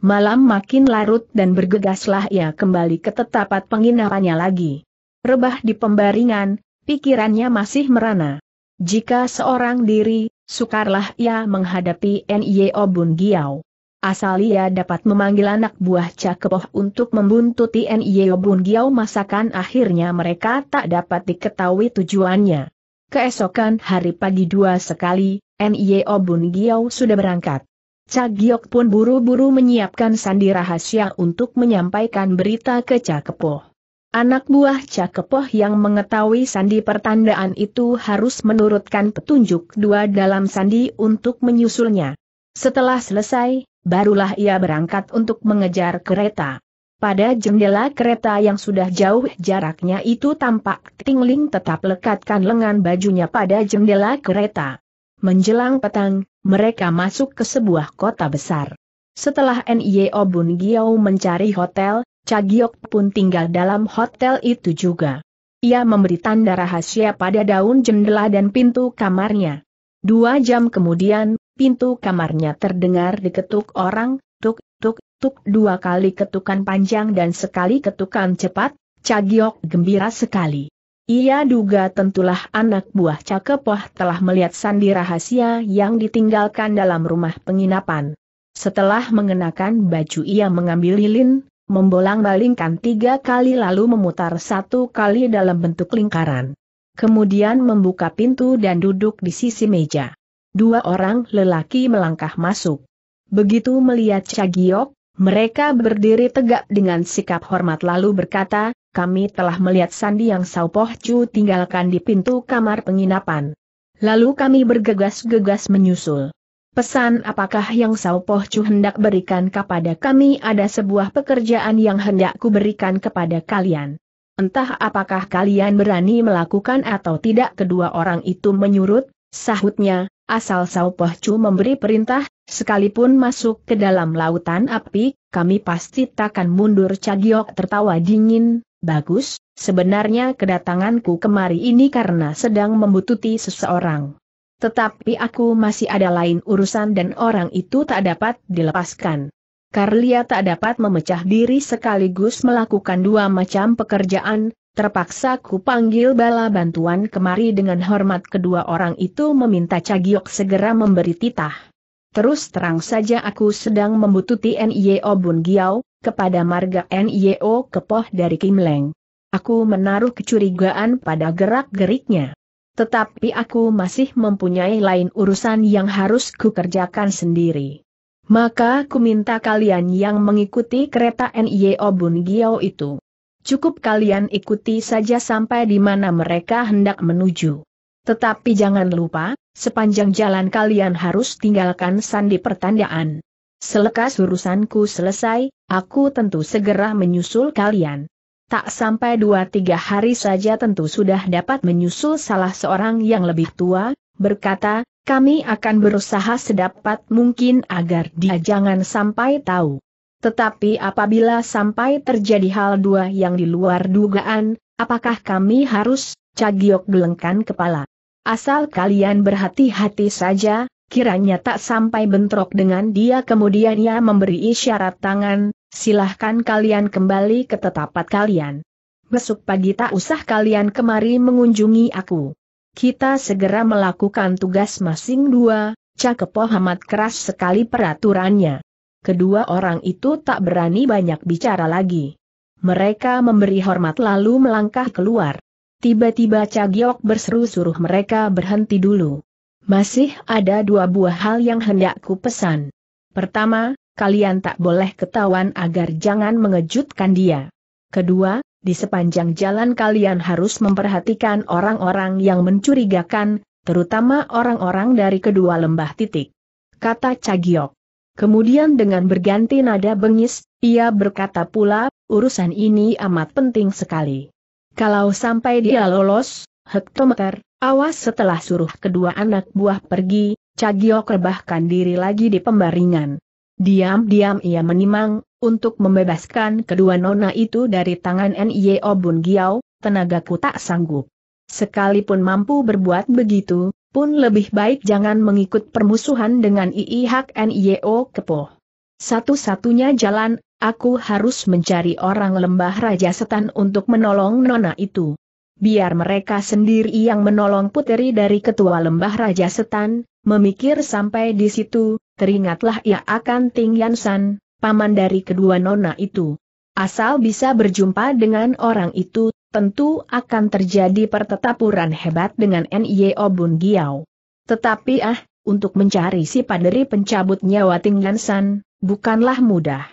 Malam makin larut dan bergegaslah ia kembali ke tetapat penginapannya lagi. Rebah di pembaringan, pikirannya masih merana. Jika seorang diri, sukarlah ia menghadapi N.Y.O. Bun Giau. Asal ia dapat memanggil anak buah Cakepoh untuk membuntuti N.Y.O. Bun Giau masakan akhirnya mereka tak dapat diketahui tujuannya. Keesokan hari pagi dua sekali, N.Y.O. Bun Giau sudah berangkat. Cagiok pun buru-buru menyiapkan sandi rahasia untuk menyampaikan berita ke Cakepoh. Anak buah Cakepoh yang mengetahui sandi pertandaan itu harus menurutkan petunjuk dua dalam sandi untuk menyusulnya. Setelah selesai, barulah ia berangkat untuk mengejar kereta. Pada jendela kereta yang sudah jauh jaraknya itu tampak Tingling tetap lekatkan lengan bajunya pada jendela kereta. Menjelang petang, mereka masuk ke sebuah kota besar. Setelah N.I.O. Bun Giau mencari hotel, Cagiok pun tinggal dalam hotel itu juga. Ia memberi tanda rahasia pada daun jendela dan pintu kamarnya. Dua jam kemudian, pintu kamarnya terdengar diketuk orang, tuk, tuk, tuk dua kali ketukan panjang dan sekali ketukan cepat, Cagiok gembira sekali. Ia duga tentulah anak buah Cakepoh telah melihat sandi rahasia yang ditinggalkan dalam rumah penginapan. Setelah mengenakan baju ia mengambil lilin, membolang-balingkan tiga kali lalu memutar satu kali dalam bentuk lingkaran. Kemudian membuka pintu dan duduk di sisi meja. Dua orang lelaki melangkah masuk. Begitu melihat Cagiok, mereka berdiri tegak dengan sikap hormat lalu berkata, kami telah melihat sandi yang Sao Poh Chu tinggalkan di pintu kamar penginapan. Lalu kami bergegas-gegas menyusul. Pesan apakah yang Sao Poh Chu hendak berikan kepada kami ada sebuah pekerjaan yang hendak kuberikan kepada kalian. Entah apakah kalian berani melakukan atau tidak kedua orang itu menyurut, sahutnya, asal Sao Poh Chu memberi perintah, Sekalipun masuk ke dalam lautan api, kami pasti takkan mundur Cagiok tertawa dingin, bagus, sebenarnya kedatanganku kemari ini karena sedang membututi seseorang. Tetapi aku masih ada lain urusan dan orang itu tak dapat dilepaskan. Karlia tak dapat memecah diri sekaligus melakukan dua macam pekerjaan, terpaksa ku panggil bala bantuan kemari dengan hormat kedua orang itu meminta Cagiok segera memberi titah. Terus terang saja aku sedang membututi NIO Bun Giao kepada marga NIO Kepoh dari Kim Leng. Aku menaruh kecurigaan pada gerak-geriknya. Tetapi aku masih mempunyai lain urusan yang harus kukerjakan sendiri. Maka ku minta kalian yang mengikuti kereta NIO Bun Giao itu. Cukup kalian ikuti saja sampai di mana mereka hendak menuju. Tetapi jangan lupa, sepanjang jalan kalian harus tinggalkan sandi pertandaan. Selekas urusanku selesai, aku tentu segera menyusul kalian. Tak sampai dua tiga hari saja tentu sudah dapat menyusul salah seorang yang lebih tua, berkata, kami akan berusaha sedapat mungkin agar dia jangan sampai tahu. Tetapi apabila sampai terjadi hal dua yang di luar dugaan, apakah kami harus, Cagiok gelengkan kepala. Asal kalian berhati-hati saja, kiranya tak sampai bentrok dengan dia kemudian ia memberi isyarat tangan, silahkan kalian kembali ke tetapat kalian. Besok pagi tak usah kalian kemari mengunjungi aku. Kita segera melakukan tugas masing dua, Cakepoh amat keras sekali peraturannya. Kedua orang itu tak berani banyak bicara lagi. Mereka memberi hormat lalu melangkah keluar. Tiba-tiba Cagiok berseru suruh mereka berhenti dulu. Masih ada dua buah hal yang hendak ku pesan. Pertama, kalian tak boleh ketahuan agar jangan mengejutkan dia. Kedua, di sepanjang jalan kalian harus memperhatikan orang-orang yang mencurigakan, terutama orang-orang dari kedua lembah titik. Kata Cagiok. Kemudian dengan berganti nada bengis, ia berkata pula, urusan ini amat penting sekali. Kalau sampai dia lolos, hektometer, awas setelah suruh kedua anak buah pergi, Cagio kerbahkan diri lagi di pembaringan. Diam-diam ia menimang, untuk membebaskan kedua nona itu dari tangan N.I.O. E Bun tenaga tenagaku tak sanggup. Sekalipun mampu berbuat begitu, pun lebih baik jangan mengikut permusuhan dengan I.I. Hak N.I.O. E Kepo. Satu-satunya jalan Aku harus mencari orang lembah Raja Setan untuk menolong nona itu. Biar mereka sendiri yang menolong puteri dari ketua lembah Raja Setan, memikir sampai di situ, teringatlah ia akan Ting San, paman dari kedua nona itu. Asal bisa berjumpa dengan orang itu, tentu akan terjadi pertetapuran hebat dengan NIO Bun Giau. Tetapi ah, untuk mencari si paderi pencabut nyawa Ting San, bukanlah mudah.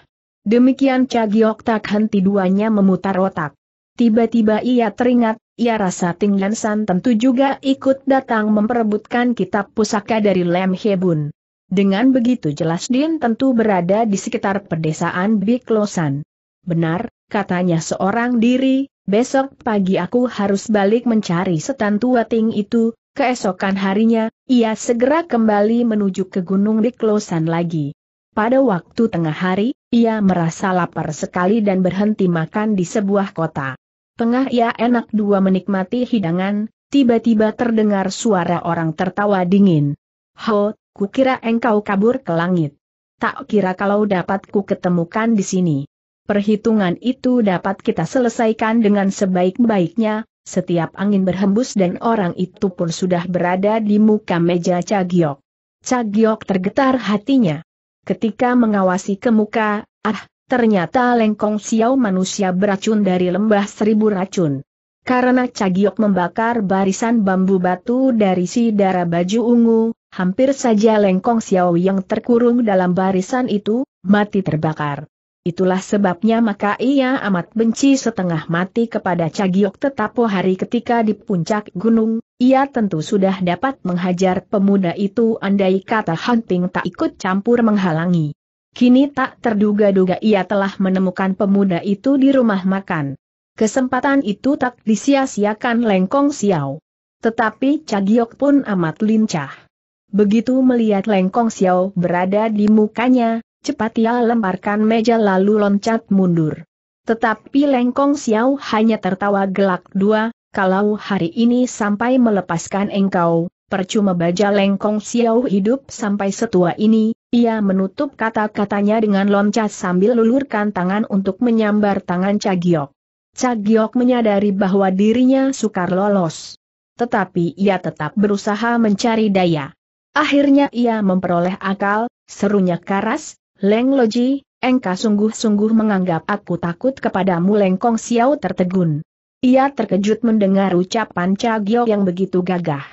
Demikian Cagiok tak henti duanya memutar otak. Tiba-tiba ia teringat, ia rasa Ting San tentu juga ikut datang memperebutkan kitab pusaka dari Lem Hebun. Dengan begitu jelas Din tentu berada di sekitar pedesaan Biklosan. Benar, katanya seorang diri, besok pagi aku harus balik mencari setan tua Ting itu, keesokan harinya, ia segera kembali menuju ke Gunung Biklosan lagi. Pada waktu tengah hari, ia merasa lapar sekali dan berhenti makan di sebuah kota. Tengah ia enak dua menikmati hidangan, tiba-tiba terdengar suara orang tertawa dingin. Ho, kukira engkau kabur ke langit. Tak kira kalau dapat ku ketemukan di sini. Perhitungan itu dapat kita selesaikan dengan sebaik-baiknya, setiap angin berhembus dan orang itu pun sudah berada di muka meja Cagiok. Cagiok tergetar hatinya. Ketika mengawasi ke muka, ah, ternyata lengkong siau manusia beracun dari lembah seribu racun. Karena Cagiok membakar barisan bambu batu dari si darah baju ungu, hampir saja lengkong siau yang terkurung dalam barisan itu, mati terbakar. Itulah sebabnya maka ia amat benci setengah mati kepada Cagiok tetapo hari ketika di puncak gunung, ia tentu sudah dapat menghajar pemuda itu andai kata Hunting tak ikut campur menghalangi. Kini tak terduga-duga ia telah menemukan pemuda itu di rumah makan. Kesempatan itu tak disia-siakan Lengkong Xiao. Tetapi Cagiok pun amat lincah. Begitu melihat Lengkong Xiao berada di mukanya, cepat ia lemparkan meja lalu loncat mundur. Tetapi Lengkong Xiao hanya tertawa gelak dua, kalau hari ini sampai melepaskan engkau, percuma baja Lengkong Xiao hidup sampai setua ini, ia menutup kata-katanya dengan loncat sambil lulurkan tangan untuk menyambar tangan Cagiok. Cagiok menyadari bahwa dirinya sukar lolos. Tetapi ia tetap berusaha mencari daya. Akhirnya ia memperoleh akal, serunya karas, Leng Loji, engkau sungguh-sungguh menganggap aku takut kepadamu Leng Kong Xiao tertegun. Ia terkejut mendengar ucapan Cagio yang begitu gagah.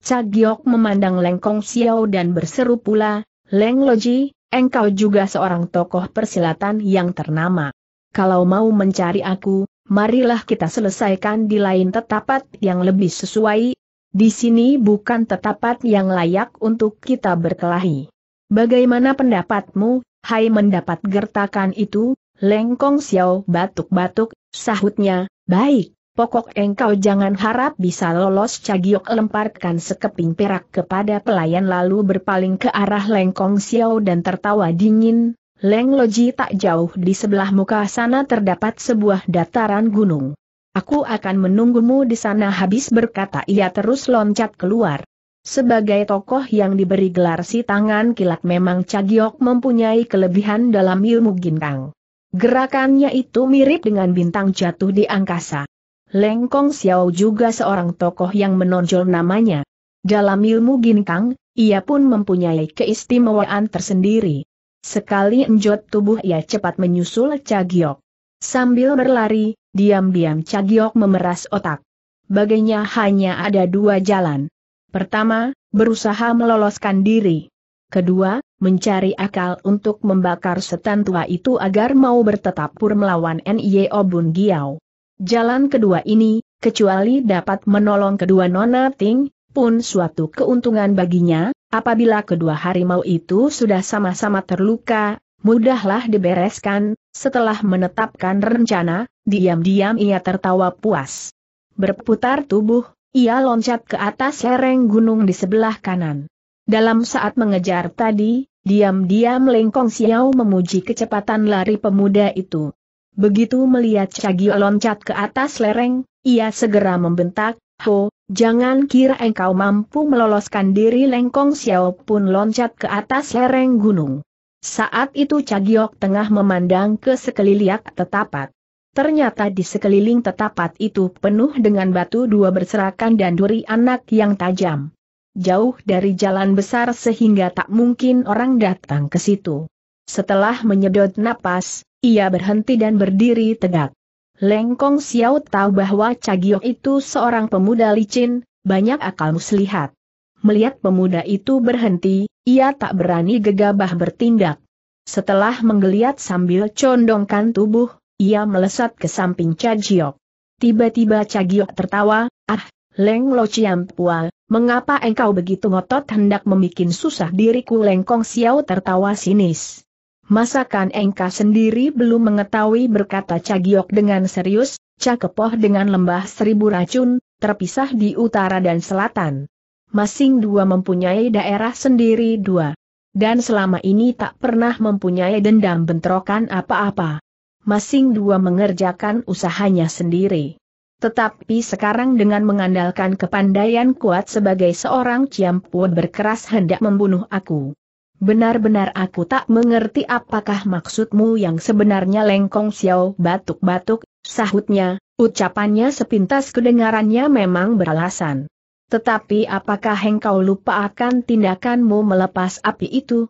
Cagio memandang Leng Kong Xiao dan berseru pula, Leng Loji, engkau juga seorang tokoh persilatan yang ternama. Kalau mau mencari aku, marilah kita selesaikan di lain tetapat yang lebih sesuai. Di sini bukan tetapat yang layak untuk kita berkelahi. Bagaimana pendapatmu, hai mendapat gertakan itu, Lengkong Xiao batuk-batuk, sahutnya, baik, pokok engkau jangan harap bisa lolos Cagiok lemparkan sekeping perak kepada pelayan lalu berpaling ke arah Lengkong Xiao dan tertawa dingin, Leng Loji tak jauh di sebelah muka sana terdapat sebuah dataran gunung. Aku akan menunggumu di sana habis berkata ia terus loncat keluar. Sebagai tokoh yang diberi gelar si tangan kilat memang Cagiok mempunyai kelebihan dalam ilmu gintang. Gerakannya itu mirip dengan bintang jatuh di angkasa. Lengkong Xiao juga seorang tokoh yang menonjol namanya. Dalam ilmu gintang, ia pun mempunyai keistimewaan tersendiri. Sekali enjot tubuh ia cepat menyusul Cagiok. Sambil berlari, diam-diam Cagiok memeras otak. Baginya hanya ada dua jalan Pertama, berusaha meloloskan diri. Kedua, mencari akal untuk membakar setan tua itu agar mau bertetapur melawan NIO Bun Giau. Jalan kedua ini, kecuali dapat menolong kedua nona Ting, pun suatu keuntungan baginya, apabila kedua harimau itu sudah sama-sama terluka, mudahlah dibereskan, setelah menetapkan rencana, diam-diam ia tertawa puas. Berputar tubuh, ia loncat ke atas lereng gunung di sebelah kanan. Dalam saat mengejar tadi, diam-diam Lengkong Xiao memuji kecepatan lari pemuda itu. Begitu melihat Cagio loncat ke atas lereng, ia segera membentak, Ho, jangan kira engkau mampu meloloskan diri Lengkong Xiao pun loncat ke atas lereng gunung. Saat itu Cagiok tengah memandang ke sekeliling tetapat. Ternyata di sekeliling tetapat itu penuh dengan batu dua berserakan dan duri anak yang tajam. Jauh dari jalan besar sehingga tak mungkin orang datang ke situ. Setelah menyedot napas, ia berhenti dan berdiri tegak. Lengkong Xiao tahu bahwa Cagio itu seorang pemuda licin, banyak akal muslihat. Melihat pemuda itu berhenti, ia tak berani gegabah bertindak. Setelah menggeliat sambil condongkan tubuh, ia melesat ke samping Cagiok. Tiba-tiba Cagiok tertawa, ah, Leng Lo Chiam Pua, mengapa engkau begitu ngotot hendak membuat susah diriku Leng Kong Xiao tertawa sinis. Masakan engkau sendiri belum mengetahui berkata Cagiok dengan serius, Cakepoh dengan lembah seribu racun, terpisah di utara dan selatan. Masing dua mempunyai daerah sendiri dua. Dan selama ini tak pernah mempunyai dendam bentrokan apa-apa masing dua mengerjakan usahanya sendiri. Tetapi sekarang dengan mengandalkan kepandaian kuat sebagai seorang ciampu berkeras hendak membunuh aku. Benar-benar aku tak mengerti apakah maksudmu yang sebenarnya lengkong Xiao batuk-batuk, sahutnya, ucapannya sepintas kedengarannya memang beralasan. Tetapi apakah engkau lupa akan tindakanmu melepas api itu?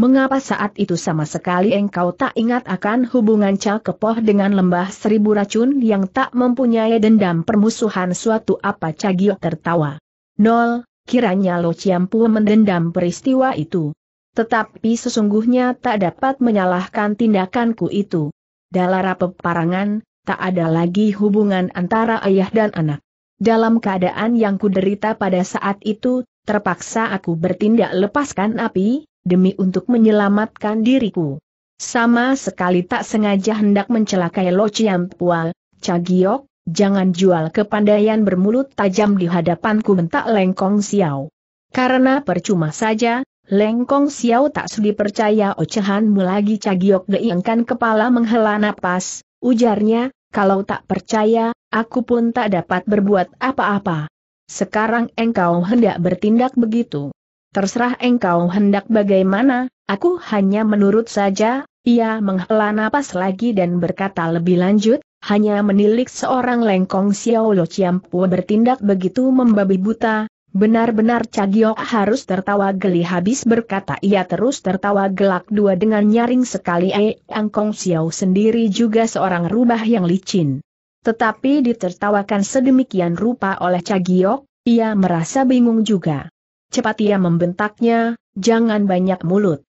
Mengapa saat itu sama sekali engkau tak ingat akan hubungan kepoh dengan lembah seribu racun yang tak mempunyai dendam permusuhan suatu apa Cagio tertawa. Nol, kiranya Lo Ciampu mendendam peristiwa itu. Tetapi sesungguhnya tak dapat menyalahkan tindakanku itu. Dalara peparangan, tak ada lagi hubungan antara ayah dan anak. Dalam keadaan yang kuderita pada saat itu, terpaksa aku bertindak lepaskan api, demi untuk menyelamatkan diriku. Sama sekali tak sengaja hendak mencelakai Lo Chiam Pual, Cagiok, jangan jual kepandaian bermulut tajam di hadapanku bentak Lengkong Xiao. Karena percuma saja, Lengkong Xiao tak sudi percaya ocehanmu lagi Cagiok deingkan kepala menghela napas, ujarnya, kalau tak percaya, aku pun tak dapat berbuat apa-apa. Sekarang engkau hendak bertindak begitu. Terserah engkau hendak bagaimana, aku hanya menurut saja, ia menghela napas lagi dan berkata lebih lanjut, hanya menilik seorang lengkong Xiao Xiaolo pu bertindak begitu membabi buta, benar-benar Cagio harus tertawa geli habis berkata ia terus tertawa gelak dua dengan nyaring sekali eh Angkong Xiao sendiri juga seorang rubah yang licin. Tetapi ditertawakan sedemikian rupa oleh Cagio, ia merasa bingung juga cepat ia membentaknya, jangan banyak mulut.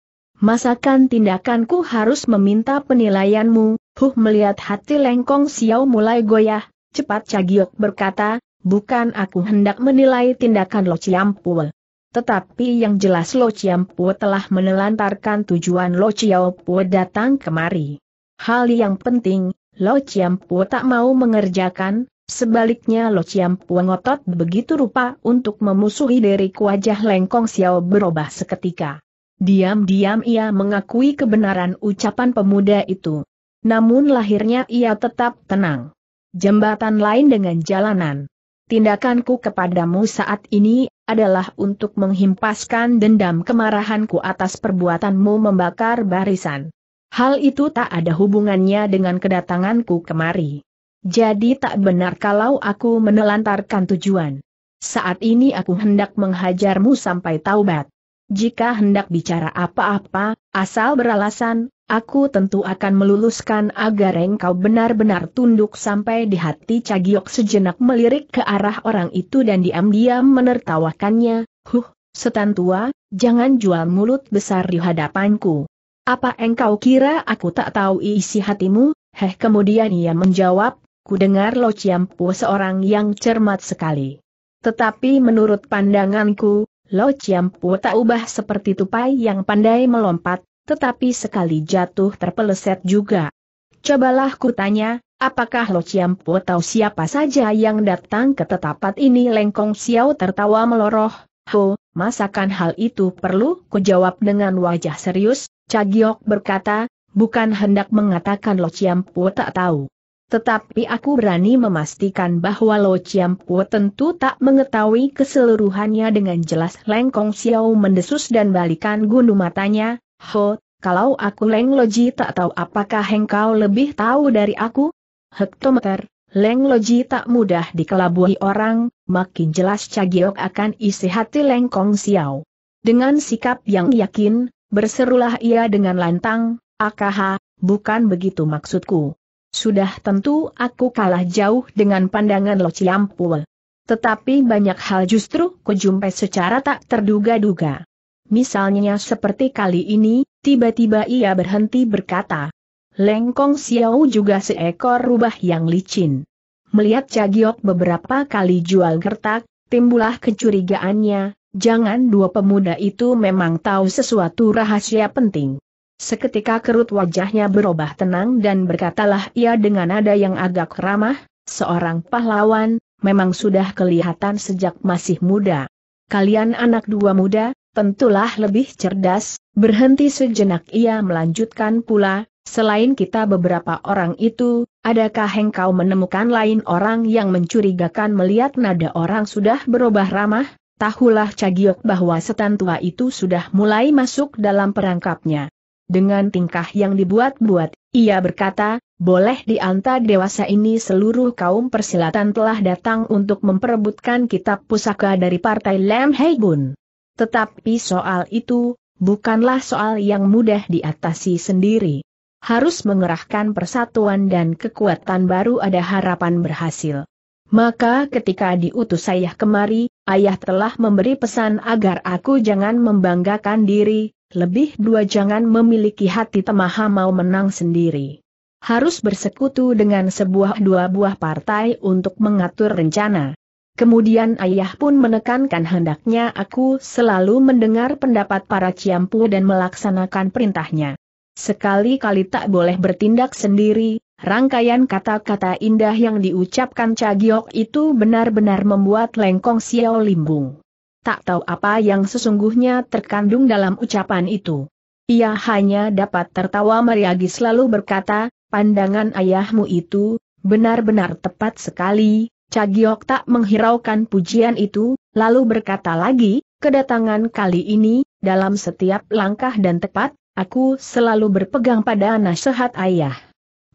Masakan tindakanku harus meminta penilaianmu, Huh melihat hati lengkong Xiao mulai goyah, cepat Cagiok berkata, bukan aku hendak menilai tindakan Lo ciampu, Tetapi yang jelas Lo ciampu telah menelantarkan tujuan Lo Ciampul datang kemari. Hal yang penting, Lo ciampu tak mau mengerjakan, Sebaliknya Lo Chiam ngotot begitu rupa untuk memusuhi dari wajah Lengkong Xiao berubah seketika. Diam-diam ia mengakui kebenaran ucapan pemuda itu. Namun lahirnya ia tetap tenang. Jembatan lain dengan jalanan. Tindakanku kepadamu saat ini adalah untuk menghimpaskan dendam kemarahanku atas perbuatanmu membakar barisan. Hal itu tak ada hubungannya dengan kedatanganku kemari. Jadi tak benar kalau aku menelantarkan tujuan. Saat ini aku hendak menghajarmu sampai taubat. Jika hendak bicara apa-apa, asal beralasan, aku tentu akan meluluskan agar engkau benar-benar tunduk sampai di hati Cagiok sejenak melirik ke arah orang itu dan diam-diam menertawakannya, huh, setan tua, jangan jual mulut besar di hadapanku. Apa engkau kira aku tak tahu isi hatimu? Heh kemudian ia menjawab, Kudengar Lo Chiampu seorang yang cermat sekali. Tetapi menurut pandanganku, Lo Chiampu tak ubah seperti tupai yang pandai melompat, tetapi sekali jatuh terpeleset juga. Cobalah ku tanya, apakah Lo Chiampu tahu siapa saja yang datang ke tetapat ini Lengkong Xiao tertawa meloroh, Ho, masakan hal itu perlu ku jawab dengan wajah serius, Cagiok berkata, bukan hendak mengatakan Lo Chiampu tak tahu. Tetapi aku berani memastikan bahwa Lo Chiampu tentu tak mengetahui keseluruhannya dengan jelas Lengkong Xiao mendesus dan balikan gunung matanya, Ho, kalau aku Leng Loji tak tahu apakah engkau lebih tahu dari aku? Hektometer, Leng Loji tak mudah dikelabui orang, makin jelas Cagiok akan isi hati Lengkong Xiao. Dengan sikap yang yakin, berserulah ia dengan lantang, Akaha, bukan begitu maksudku. Sudah tentu aku kalah jauh dengan pandangan Lo Ciampul. Tetapi banyak hal justru kujumpai secara tak terduga-duga. Misalnya seperti kali ini, tiba-tiba ia berhenti berkata. Lengkong Xiao juga seekor rubah yang licin. Melihat Cagiok beberapa kali jual gertak, timbullah kecurigaannya, jangan dua pemuda itu memang tahu sesuatu rahasia penting. Seketika kerut wajahnya berubah tenang dan berkatalah ia dengan nada yang agak ramah, seorang pahlawan, memang sudah kelihatan sejak masih muda. Kalian anak dua muda, tentulah lebih cerdas, berhenti sejenak ia melanjutkan pula, selain kita beberapa orang itu, adakah engkau menemukan lain orang yang mencurigakan melihat nada orang sudah berubah ramah? Tahulah Cagiok bahwa setan tua itu sudah mulai masuk dalam perangkapnya dengan tingkah yang dibuat-buat, ia berkata, boleh diantar dewasa ini seluruh kaum persilatan telah datang untuk memperebutkan kitab pusaka dari partai Lam Bun. Tetapi soal itu, bukanlah soal yang mudah diatasi sendiri. Harus mengerahkan persatuan dan kekuatan baru ada harapan berhasil. Maka ketika diutus ayah kemari, ayah telah memberi pesan agar aku jangan membanggakan diri, lebih dua jangan memiliki hati temaha mau menang sendiri. Harus bersekutu dengan sebuah dua buah partai untuk mengatur rencana. Kemudian ayah pun menekankan hendaknya aku selalu mendengar pendapat para ciampu dan melaksanakan perintahnya. Sekali-kali tak boleh bertindak sendiri, rangkaian kata-kata indah yang diucapkan Cagiok itu benar-benar membuat lengkong Xiao limbung tak tahu apa yang sesungguhnya terkandung dalam ucapan itu. Ia hanya dapat tertawa meriagi selalu berkata, pandangan ayahmu itu, benar-benar tepat sekali, Cagiok tak menghiraukan pujian itu, lalu berkata lagi, kedatangan kali ini, dalam setiap langkah dan tepat, aku selalu berpegang pada nasihat ayah.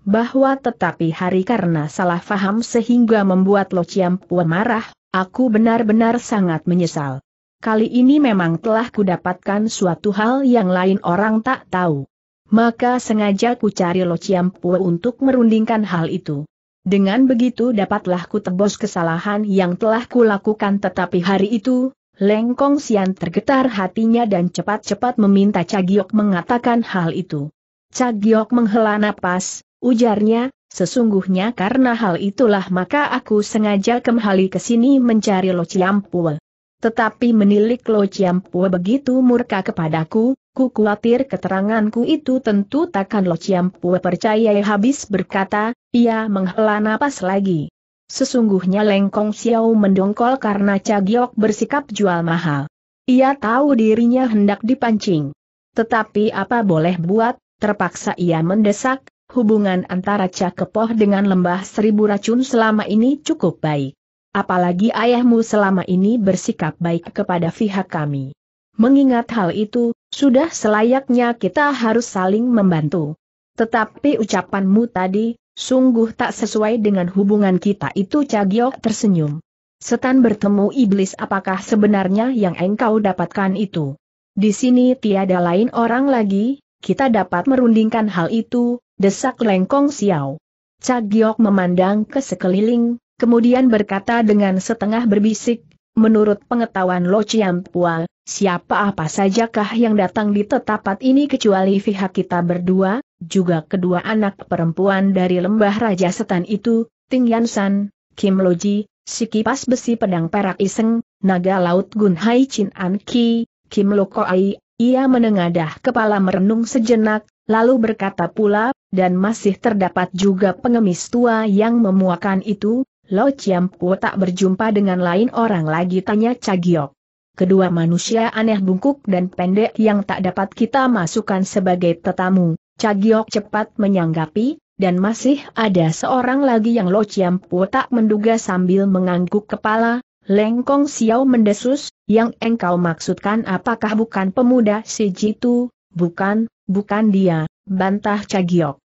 Bahwa tetapi hari karena salah faham sehingga membuat Lo Chiam marah, Aku benar-benar sangat menyesal. Kali ini memang telah kudapatkan suatu hal yang lain orang tak tahu. Maka sengaja ku cari Lo Ciampue untuk merundingkan hal itu. Dengan begitu dapatlah ku tebus kesalahan yang telah kulakukan tetapi hari itu, Lengkong Sian tergetar hatinya dan cepat-cepat meminta Cagiok mengatakan hal itu. Cagiok menghela napas, ujarnya, Sesungguhnya karena hal itulah maka aku sengaja kembali ke sini mencari Lo Ciampue. Tetapi menilik Lo Ciampue begitu murka kepadaku, ku khawatir keteranganku itu tentu takkan Lo Ciampue percaya habis berkata, ia menghela napas lagi. Sesungguhnya Lengkong Xiao mendongkol karena Cagiok bersikap jual mahal. Ia tahu dirinya hendak dipancing. Tetapi apa boleh buat, terpaksa ia mendesak, hubungan antara cak Cakepoh dengan lembah seribu racun selama ini cukup baik. Apalagi ayahmu selama ini bersikap baik kepada pihak kami. Mengingat hal itu, sudah selayaknya kita harus saling membantu. Tetapi ucapanmu tadi, sungguh tak sesuai dengan hubungan kita itu Cagiok tersenyum. Setan bertemu iblis apakah sebenarnya yang engkau dapatkan itu? Di sini tiada lain orang lagi, kita dapat merundingkan hal itu, desak Lengkong Xiao. Cagiok memandang ke sekeliling, kemudian berkata dengan setengah berbisik, menurut pengetahuan Lo Pua, siapa apa sajakah yang datang di tetapat ini kecuali pihak kita berdua, juga kedua anak perempuan dari lembah Raja Setan itu, Ting San, Kim Loji, si kipas besi pedang perak iseng, naga laut Gun Hai Chin An Ki, Kim Ai, ia menengadah kepala merenung sejenak, lalu berkata pula, dan masih terdapat juga pengemis tua yang memuakan itu, Lo Chiampu tak berjumpa dengan lain orang lagi tanya Cagiok. Kedua manusia aneh bungkuk dan pendek yang tak dapat kita masukkan sebagai tetamu, Cagiok cepat menyanggapi, dan masih ada seorang lagi yang Lo Chiampu tak menduga sambil mengangguk kepala, Lengkong Xiao mendesus, yang engkau maksudkan apakah bukan pemuda si Jitu, bukan, Bukan dia, bantah Cagiok.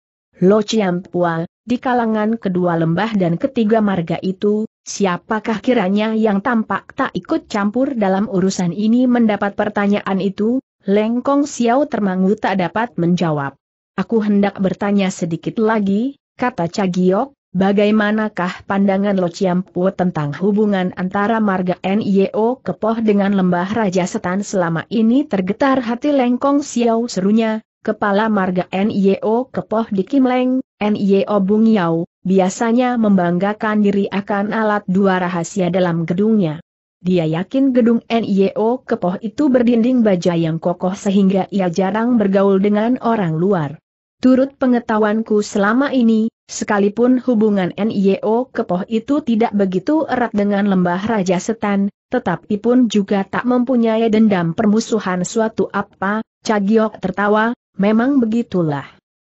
Lo Ciampua, di kalangan kedua lembah dan ketiga marga itu, siapakah kiranya yang tampak tak ikut campur dalam urusan ini mendapat pertanyaan itu? Lengkong Xiao termangu tak dapat menjawab. Aku hendak bertanya sedikit lagi, kata Cagiok, bagaimanakah pandangan Lo Ciampu tentang hubungan antara marga NIO Kepoh dengan lembah Raja Setan selama ini tergetar hati Lengkong Xiao serunya, Kepala Marga NIO Kepoh di Kimleng, NIO Bung Yau, biasanya membanggakan diri akan alat dua rahasia dalam gedungnya. Dia yakin gedung NIO Kepoh itu berdinding baja yang kokoh sehingga ia jarang bergaul dengan orang luar. Turut pengetahuanku selama ini, sekalipun hubungan NIO Kepoh itu tidak begitu erat dengan lembah Raja Setan, tetapi pun juga tak mempunyai dendam permusuhan suatu apa, Cagiok tertawa, memang begitulah.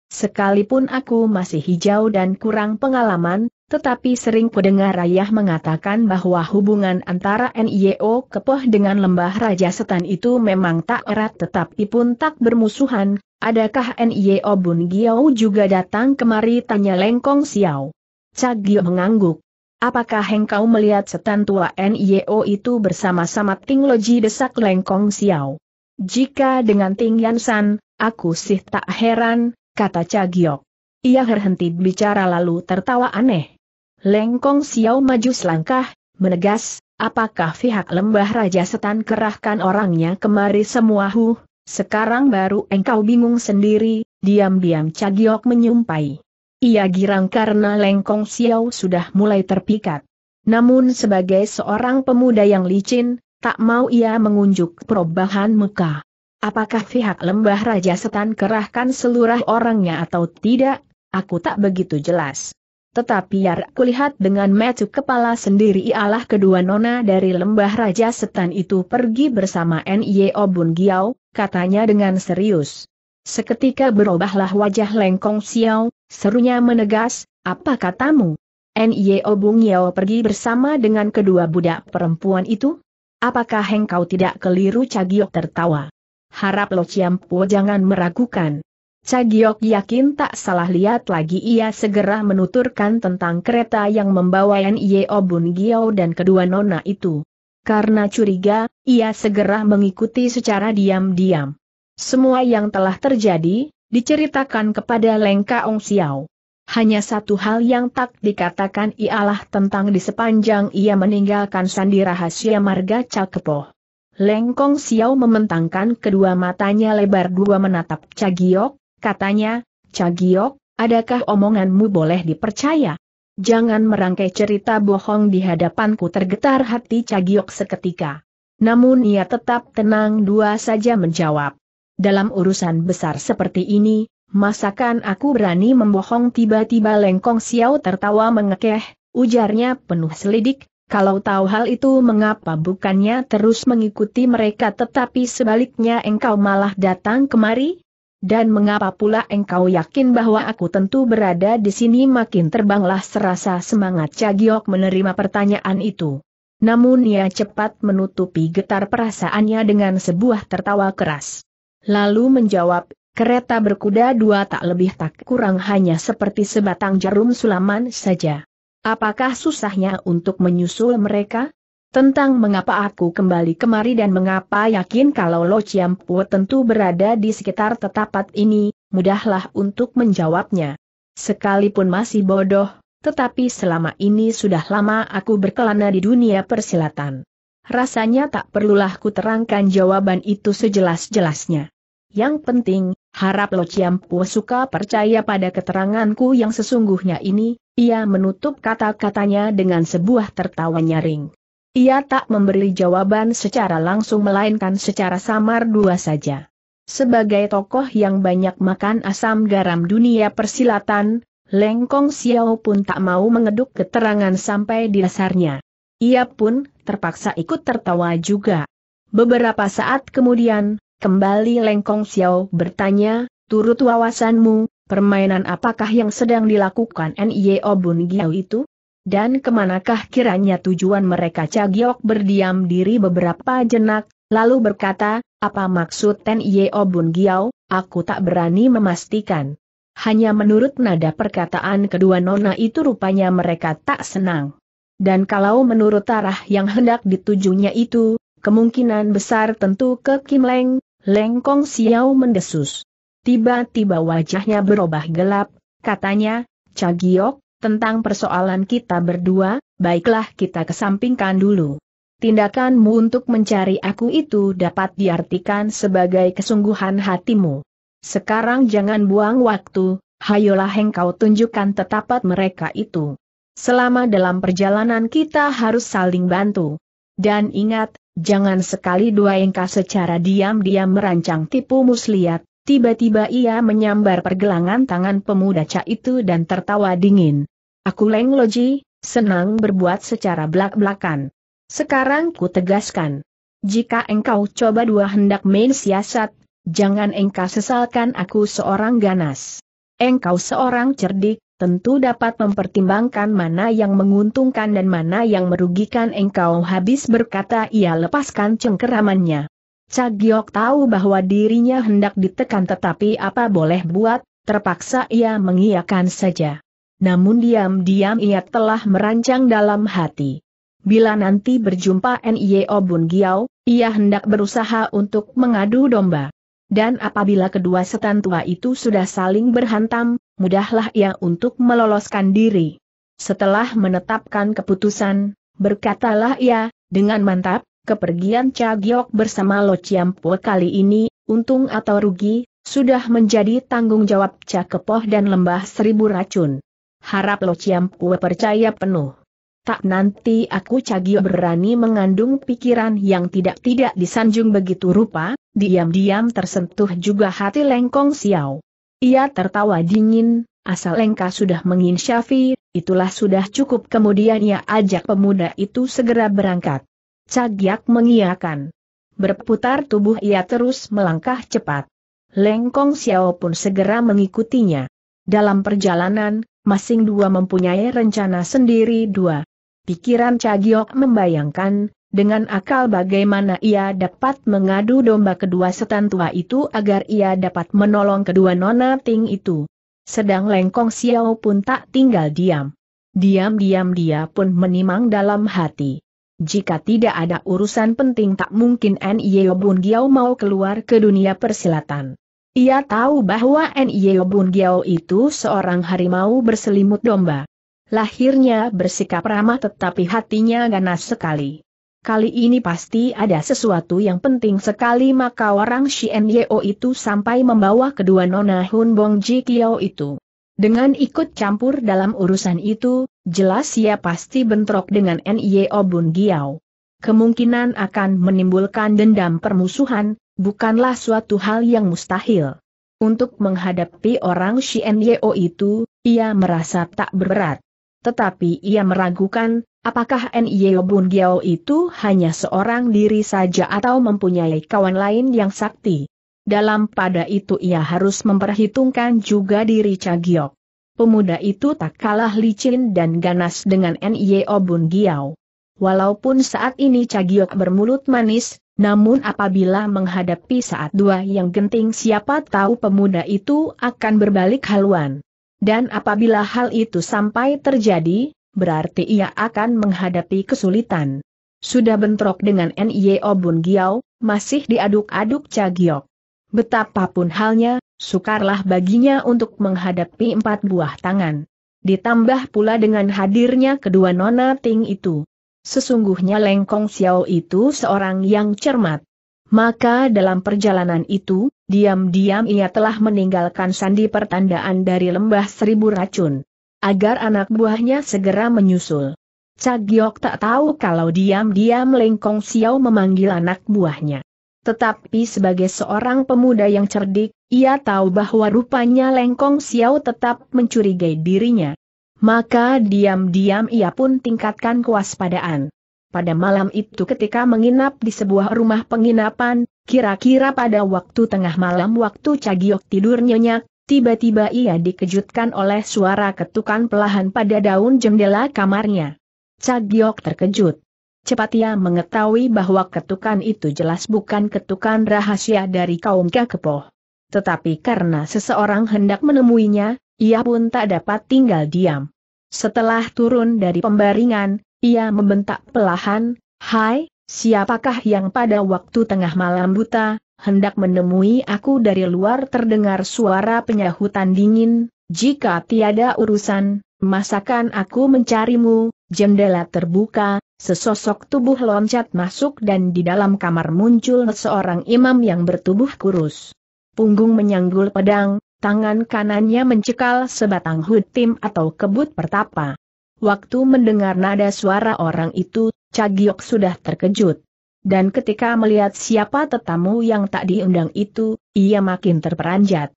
Sekalipun aku masih hijau dan kurang pengalaman, tetapi sering kudengar ayah mengatakan bahwa hubungan antara NIO Kepoh dengan lembah Raja Setan itu memang tak erat tetapi pun tak bermusuhan, adakah NIO Bun Giao juga datang kemari tanya Lengkong Xiao. Cagio mengangguk. Apakah engkau melihat setan tua NIO itu bersama-sama Ting Loji desak Lengkong Xiao? Jika dengan Ting Yansan, Aku sih tak heran, kata Cagiok. Ia berhenti bicara lalu tertawa aneh. Lengkong Xiao maju selangkah, menegas, apakah pihak lembah Raja Setan kerahkan orangnya kemari semua hu? Sekarang baru engkau bingung sendiri, diam-diam Cagiok menyumpai. Ia girang karena Lengkong Xiao sudah mulai terpikat. Namun sebagai seorang pemuda yang licin, tak mau ia mengunjuk perubahan muka. Apakah pihak lembah Raja Setan kerahkan seluruh orangnya atau tidak? Aku tak begitu jelas. Tetapi yang kulihat dengan metu kepala sendiri ialah kedua nona dari lembah Raja Setan itu pergi bersama N.I.O. Bun Giao, katanya dengan serius. Seketika berubahlah wajah Lengkong Xiao, serunya menegas, apa katamu? N.I.O. Bun Giao pergi bersama dengan kedua budak perempuan itu? Apakah engkau tidak keliru Cagiok tertawa? Harap Lo Ciampu jangan meragukan. Cagiok yakin tak salah lihat lagi ia segera menuturkan tentang kereta yang membawa Yeo Bun Giao dan kedua nona itu. Karena curiga, ia segera mengikuti secara diam-diam. Semua yang telah terjadi, diceritakan kepada Lengka Ong Xiao. Hanya satu hal yang tak dikatakan ialah tentang di sepanjang ia meninggalkan sandi rahasia marga Cakepoh. Lengkong Xiao mementangkan kedua matanya lebar dua menatap Cagiok, katanya, Cagiok, adakah omonganmu boleh dipercaya? Jangan merangkai cerita bohong di hadapanku tergetar hati Cagiok seketika. Namun ia tetap tenang dua saja menjawab. Dalam urusan besar seperti ini, masakan aku berani membohong tiba-tiba Lengkong Xiao tertawa mengekeh, ujarnya penuh selidik, kalau tahu hal itu mengapa bukannya terus mengikuti mereka tetapi sebaliknya engkau malah datang kemari? Dan mengapa pula engkau yakin bahwa aku tentu berada di sini makin terbanglah serasa semangat Cagiok menerima pertanyaan itu. Namun ia cepat menutupi getar perasaannya dengan sebuah tertawa keras. Lalu menjawab, kereta berkuda dua tak lebih tak kurang hanya seperti sebatang jarum sulaman saja. Apakah susahnya untuk menyusul mereka? Tentang mengapa aku kembali kemari dan mengapa yakin kalau Lo Chiampu tentu berada di sekitar tetapat ini, mudahlah untuk menjawabnya. Sekalipun masih bodoh, tetapi selama ini sudah lama aku berkelana di dunia persilatan. Rasanya tak perlulah ku terangkan jawaban itu sejelas-jelasnya. Yang penting, harap Lo Chiampu suka percaya pada keteranganku yang sesungguhnya ini, ia menutup kata-katanya dengan sebuah tertawa nyaring. Ia tak memberi jawaban secara langsung melainkan secara samar dua saja. Sebagai tokoh yang banyak makan asam garam dunia persilatan, Lengkong Xiao pun tak mau mengeduk keterangan sampai di dasarnya. Ia pun terpaksa ikut tertawa juga. Beberapa saat kemudian, kembali Lengkong Xiao bertanya, turut wawasanmu, Permainan apakah yang sedang dilakukan N.I.O. Bun Giao itu? Dan kemanakah kiranya tujuan mereka Cagiok berdiam diri beberapa jenak, lalu berkata, apa maksud N.I.O. Bun Giao, aku tak berani memastikan. Hanya menurut nada perkataan kedua nona itu rupanya mereka tak senang. Dan kalau menurut arah yang hendak ditujunya itu, kemungkinan besar tentu ke Kim Leng, Leng Kong Xiao mendesus. Tiba-tiba wajahnya berubah gelap, katanya, Cagiok, tentang persoalan kita berdua, baiklah kita kesampingkan dulu. Tindakanmu untuk mencari aku itu dapat diartikan sebagai kesungguhan hatimu. Sekarang jangan buang waktu, hayolah engkau tunjukkan tetapat mereka itu. Selama dalam perjalanan kita harus saling bantu. Dan ingat, jangan sekali dua engkau secara diam-diam merancang tipu muslihat, Tiba-tiba ia menyambar pergelangan tangan pemuda Ca itu dan tertawa dingin. Aku Leng Loji, senang berbuat secara belak-belakan. Sekarang ku tegaskan. Jika engkau coba dua hendak main siasat, jangan engkau sesalkan aku seorang ganas. Engkau seorang cerdik, tentu dapat mempertimbangkan mana yang menguntungkan dan mana yang merugikan engkau habis berkata ia lepaskan cengkeramannya. Cagiok tahu bahwa dirinya hendak ditekan tetapi apa boleh buat, terpaksa ia mengiyakan saja. Namun diam-diam ia telah merancang dalam hati. Bila nanti berjumpa NIO Bun Giau, ia hendak berusaha untuk mengadu domba. Dan apabila kedua setan tua itu sudah saling berhantam, mudahlah ia untuk meloloskan diri. Setelah menetapkan keputusan, berkatalah ia, dengan mantap, Kepergian Cagiok bersama Lo Chiampo kali ini, untung atau rugi, sudah menjadi tanggung jawab Cakepoh Kepoh dan Lembah Seribu Racun. Harap Lo Chiampo percaya penuh. Tak nanti aku Cagio berani mengandung pikiran yang tidak-tidak disanjung begitu rupa, diam-diam tersentuh juga hati Lengkong Xiao. Ia tertawa dingin, asal Lengka sudah menginsyafi, itulah sudah cukup kemudian ia ajak pemuda itu segera berangkat. Cagiak mengiakan. Berputar tubuh ia terus melangkah cepat. Lengkong Xiao pun segera mengikutinya. Dalam perjalanan, masing dua mempunyai rencana sendiri dua. Pikiran Cagiok membayangkan, dengan akal bagaimana ia dapat mengadu domba kedua setan tua itu agar ia dapat menolong kedua nona ting itu. Sedang Lengkong Xiao pun tak tinggal diam. Diam-diam dia pun menimang dalam hati. Jika tidak ada urusan penting tak mungkin N.I.O. Bun Giao mau keluar ke dunia persilatan. Ia tahu bahwa N.I.O. Bun Giao itu seorang harimau berselimut domba. Lahirnya bersikap ramah tetapi hatinya ganas sekali. Kali ini pasti ada sesuatu yang penting sekali maka orang Shien N.I.O. itu sampai membawa kedua nona Hun Bong Ji Kiao itu. Dengan ikut campur dalam urusan itu, jelas ia pasti bentrok dengan NIO Bun Giao. Kemungkinan akan menimbulkan dendam permusuhan, bukanlah suatu hal yang mustahil. Untuk menghadapi orang Nio itu, ia merasa tak berat. Tetapi ia meragukan, apakah Nio Bun Giao itu hanya seorang diri saja atau mempunyai kawan lain yang sakti. Dalam pada itu ia harus memperhitungkan juga diri Cagiok pemuda itu tak kalah licin dan ganas dengan N.I.O. Bun Giau. Walaupun saat ini Cagiok bermulut manis, namun apabila menghadapi saat dua yang genting siapa tahu pemuda itu akan berbalik haluan. Dan apabila hal itu sampai terjadi, berarti ia akan menghadapi kesulitan. Sudah bentrok dengan N.I.O. Bun Giau, masih diaduk-aduk Cagiok. Betapapun halnya, sukarlah baginya untuk menghadapi empat buah tangan. Ditambah pula dengan hadirnya kedua nona ting itu. Sesungguhnya Lengkong Xiao itu seorang yang cermat. Maka dalam perjalanan itu, diam-diam ia telah meninggalkan sandi pertandaan dari lembah seribu racun. Agar anak buahnya segera menyusul. Cagiok tak tahu kalau diam-diam Lengkong Xiao memanggil anak buahnya. Tetapi sebagai seorang pemuda yang cerdik, ia tahu bahwa rupanya Lengkong Xiao tetap mencurigai dirinya. Maka diam-diam ia pun tingkatkan kewaspadaan. Pada malam itu ketika menginap di sebuah rumah penginapan, kira-kira pada waktu tengah malam waktu Cagiok tidur nyenyak, tiba-tiba ia dikejutkan oleh suara ketukan pelahan pada daun jendela kamarnya. Cagiok terkejut cepat ia mengetahui bahwa ketukan itu jelas bukan ketukan rahasia dari kaum Kakepoh. Tetapi karena seseorang hendak menemuinya, ia pun tak dapat tinggal diam. Setelah turun dari pembaringan, ia membentak pelahan, Hai, siapakah yang pada waktu tengah malam buta, hendak menemui aku dari luar terdengar suara penyahutan dingin, jika tiada urusan, masakan aku mencarimu, jendela terbuka, Sesosok tubuh loncat masuk dan di dalam kamar muncul seorang imam yang bertubuh kurus. Punggung menyanggul pedang, tangan kanannya mencekal sebatang hutim atau kebut pertapa. Waktu mendengar nada suara orang itu, Cagiok sudah terkejut. Dan ketika melihat siapa tetamu yang tak diundang itu, ia makin terperanjat.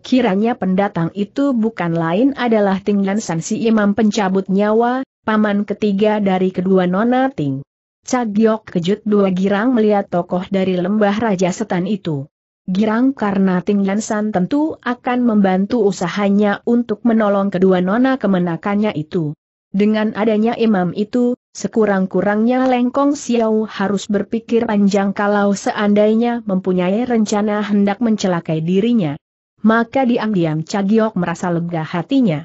Kiranya pendatang itu bukan lain adalah tinggalan San imam pencabut nyawa, paman ketiga dari kedua nona Ting. Cagyok kejut dua girang melihat tokoh dari lembah Raja Setan itu. Girang karena Ting lansan tentu akan membantu usahanya untuk menolong kedua nona kemenakannya itu. Dengan adanya imam itu, sekurang-kurangnya Lengkong Xiao harus berpikir panjang kalau seandainya mempunyai rencana hendak mencelakai dirinya. Maka diam-diam Cagyok merasa lega hatinya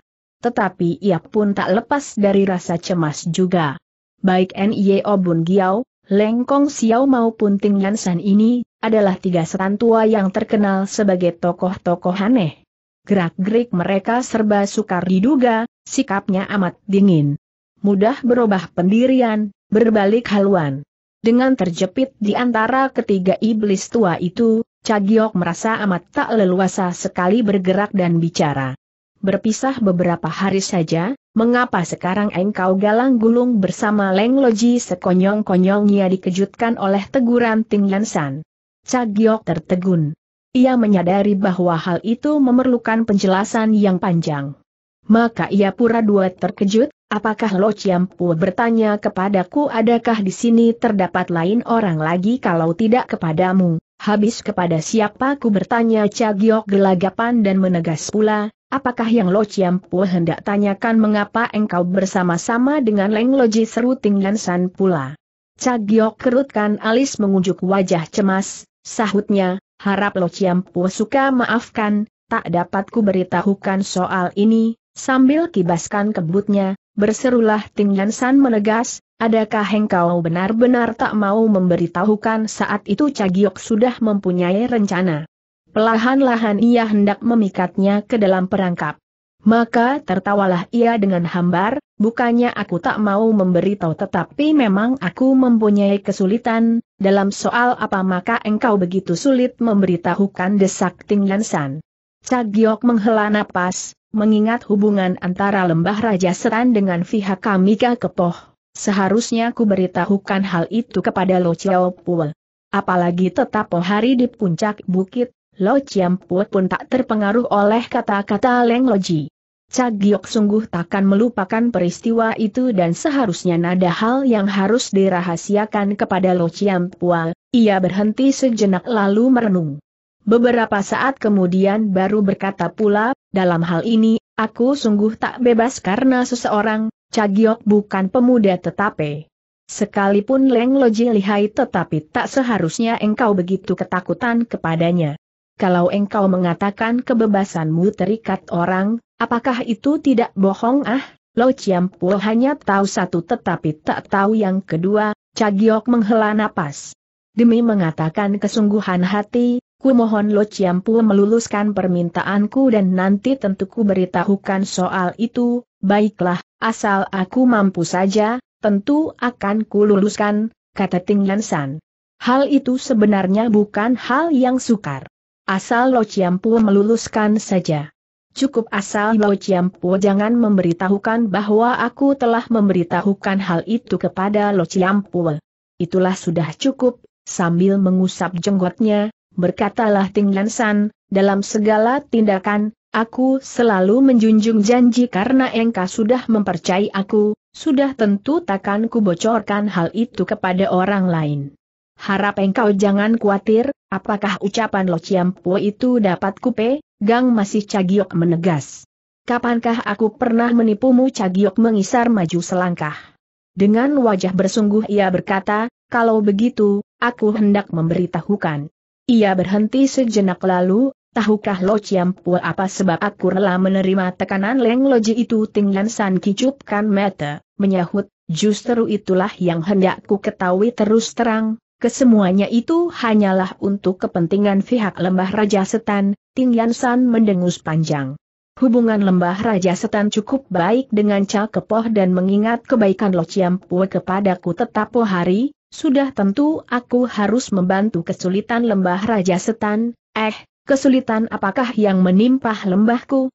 tetapi ia pun tak lepas dari rasa cemas juga. Baik N.I.O. Bun Giao, Lengkong Xiao maupun Ting San ini, adalah tiga setan tua yang terkenal sebagai tokoh-tokoh aneh. Gerak-gerik mereka serba sukar diduga, sikapnya amat dingin. Mudah berubah pendirian, berbalik haluan. Dengan terjepit di antara ketiga iblis tua itu, Cagiok merasa amat tak leluasa sekali bergerak dan bicara berpisah beberapa hari saja, mengapa sekarang engkau galang gulung bersama Leng Loji sekonyong-konyongnya dikejutkan oleh teguran Ting Yansan. Cagiok tertegun. Ia menyadari bahwa hal itu memerlukan penjelasan yang panjang. Maka ia pura dua terkejut, apakah Lo Chiampu bertanya kepadaku adakah di sini terdapat lain orang lagi kalau tidak kepadamu, habis kepada siapa ku bertanya Cagiok gelagapan dan menegas pula, Apakah yang Lo ciampu hendak tanyakan mengapa engkau bersama-sama dengan Leng Loji seru Tinggan San pula? Cagiok kerutkan alis mengunjuk wajah cemas, sahutnya, harap Lo ciampu suka maafkan, tak dapat ku beritahukan soal ini, sambil kibaskan kebutnya, berserulah Tinggan San menegas, adakah engkau benar-benar tak mau memberitahukan saat itu Cagiok sudah mempunyai rencana? Pelahan-lahan ia hendak memikatnya ke dalam perangkap. Maka tertawalah ia dengan hambar, bukannya aku tak mau memberitahu tetapi memang aku mempunyai kesulitan, dalam soal apa maka engkau begitu sulit memberitahukan desak Ting san. Cagiok menghela napas, mengingat hubungan antara lembah Raja Setan dengan pihak kami ke Kepoh. Seharusnya ku beritahukan hal itu kepada Lo Chiao Apalagi tetap hari di puncak bukit, Lo Chiam Puat pun tak terpengaruh oleh kata-kata Leng Loji. Cagiok sungguh takkan melupakan peristiwa itu dan seharusnya nada hal yang harus dirahasiakan kepada Lo Chiam Pua. Ia berhenti sejenak lalu merenung. Beberapa saat kemudian baru berkata pula, dalam hal ini, aku sungguh tak bebas karena seseorang, Cagiok bukan pemuda tetapi. Sekalipun Leng Loji lihai tetapi tak seharusnya engkau begitu ketakutan kepadanya kalau engkau mengatakan kebebasanmu terikat orang, apakah itu tidak bohong ah? Lo Ciampu hanya tahu satu tetapi tak tahu yang kedua, Cagiok menghela napas. Demi mengatakan kesungguhan hati, ku mohon Lo Ciampu meluluskan permintaanku dan nanti tentu ku beritahukan soal itu, baiklah, asal aku mampu saja, tentu akan ku luluskan, kata Ting Yan Hal itu sebenarnya bukan hal yang sukar. Asal Lo Chiampu meluluskan saja. Cukup asal Lo Chiampu jangan memberitahukan bahwa aku telah memberitahukan hal itu kepada Lo Chiampu. Itulah sudah cukup, sambil mengusap jenggotnya, berkatalah Ting Lansan, dalam segala tindakan, aku selalu menjunjung janji karena engkau sudah mempercayai aku, sudah tentu takkan kubocorkan hal itu kepada orang lain. Harap engkau jangan khawatir, Apakah ucapan Lo Chiampo itu dapat kupe? Gang masih Cagiok menegas. Kapankah aku pernah menipumu Cagiok mengisar maju selangkah. Dengan wajah bersungguh ia berkata, kalau begitu, aku hendak memberitahukan. Ia berhenti sejenak lalu, tahukah Lo Chiampo apa sebab aku rela menerima tekanan Leng Loji itu tinggal San Kicupkan mata, menyahut, justru itulah yang hendak ku ketahui terus terang, Kesemuanya itu hanyalah untuk kepentingan pihak lembah Raja Setan, Ting Yan San mendengus panjang. Hubungan lembah Raja Setan cukup baik dengan Cha Kepoh dan mengingat kebaikan Lo Chiam Pue kepadaku tetap hari, sudah tentu aku harus membantu kesulitan lembah Raja Setan, eh, kesulitan apakah yang menimpa lembahku?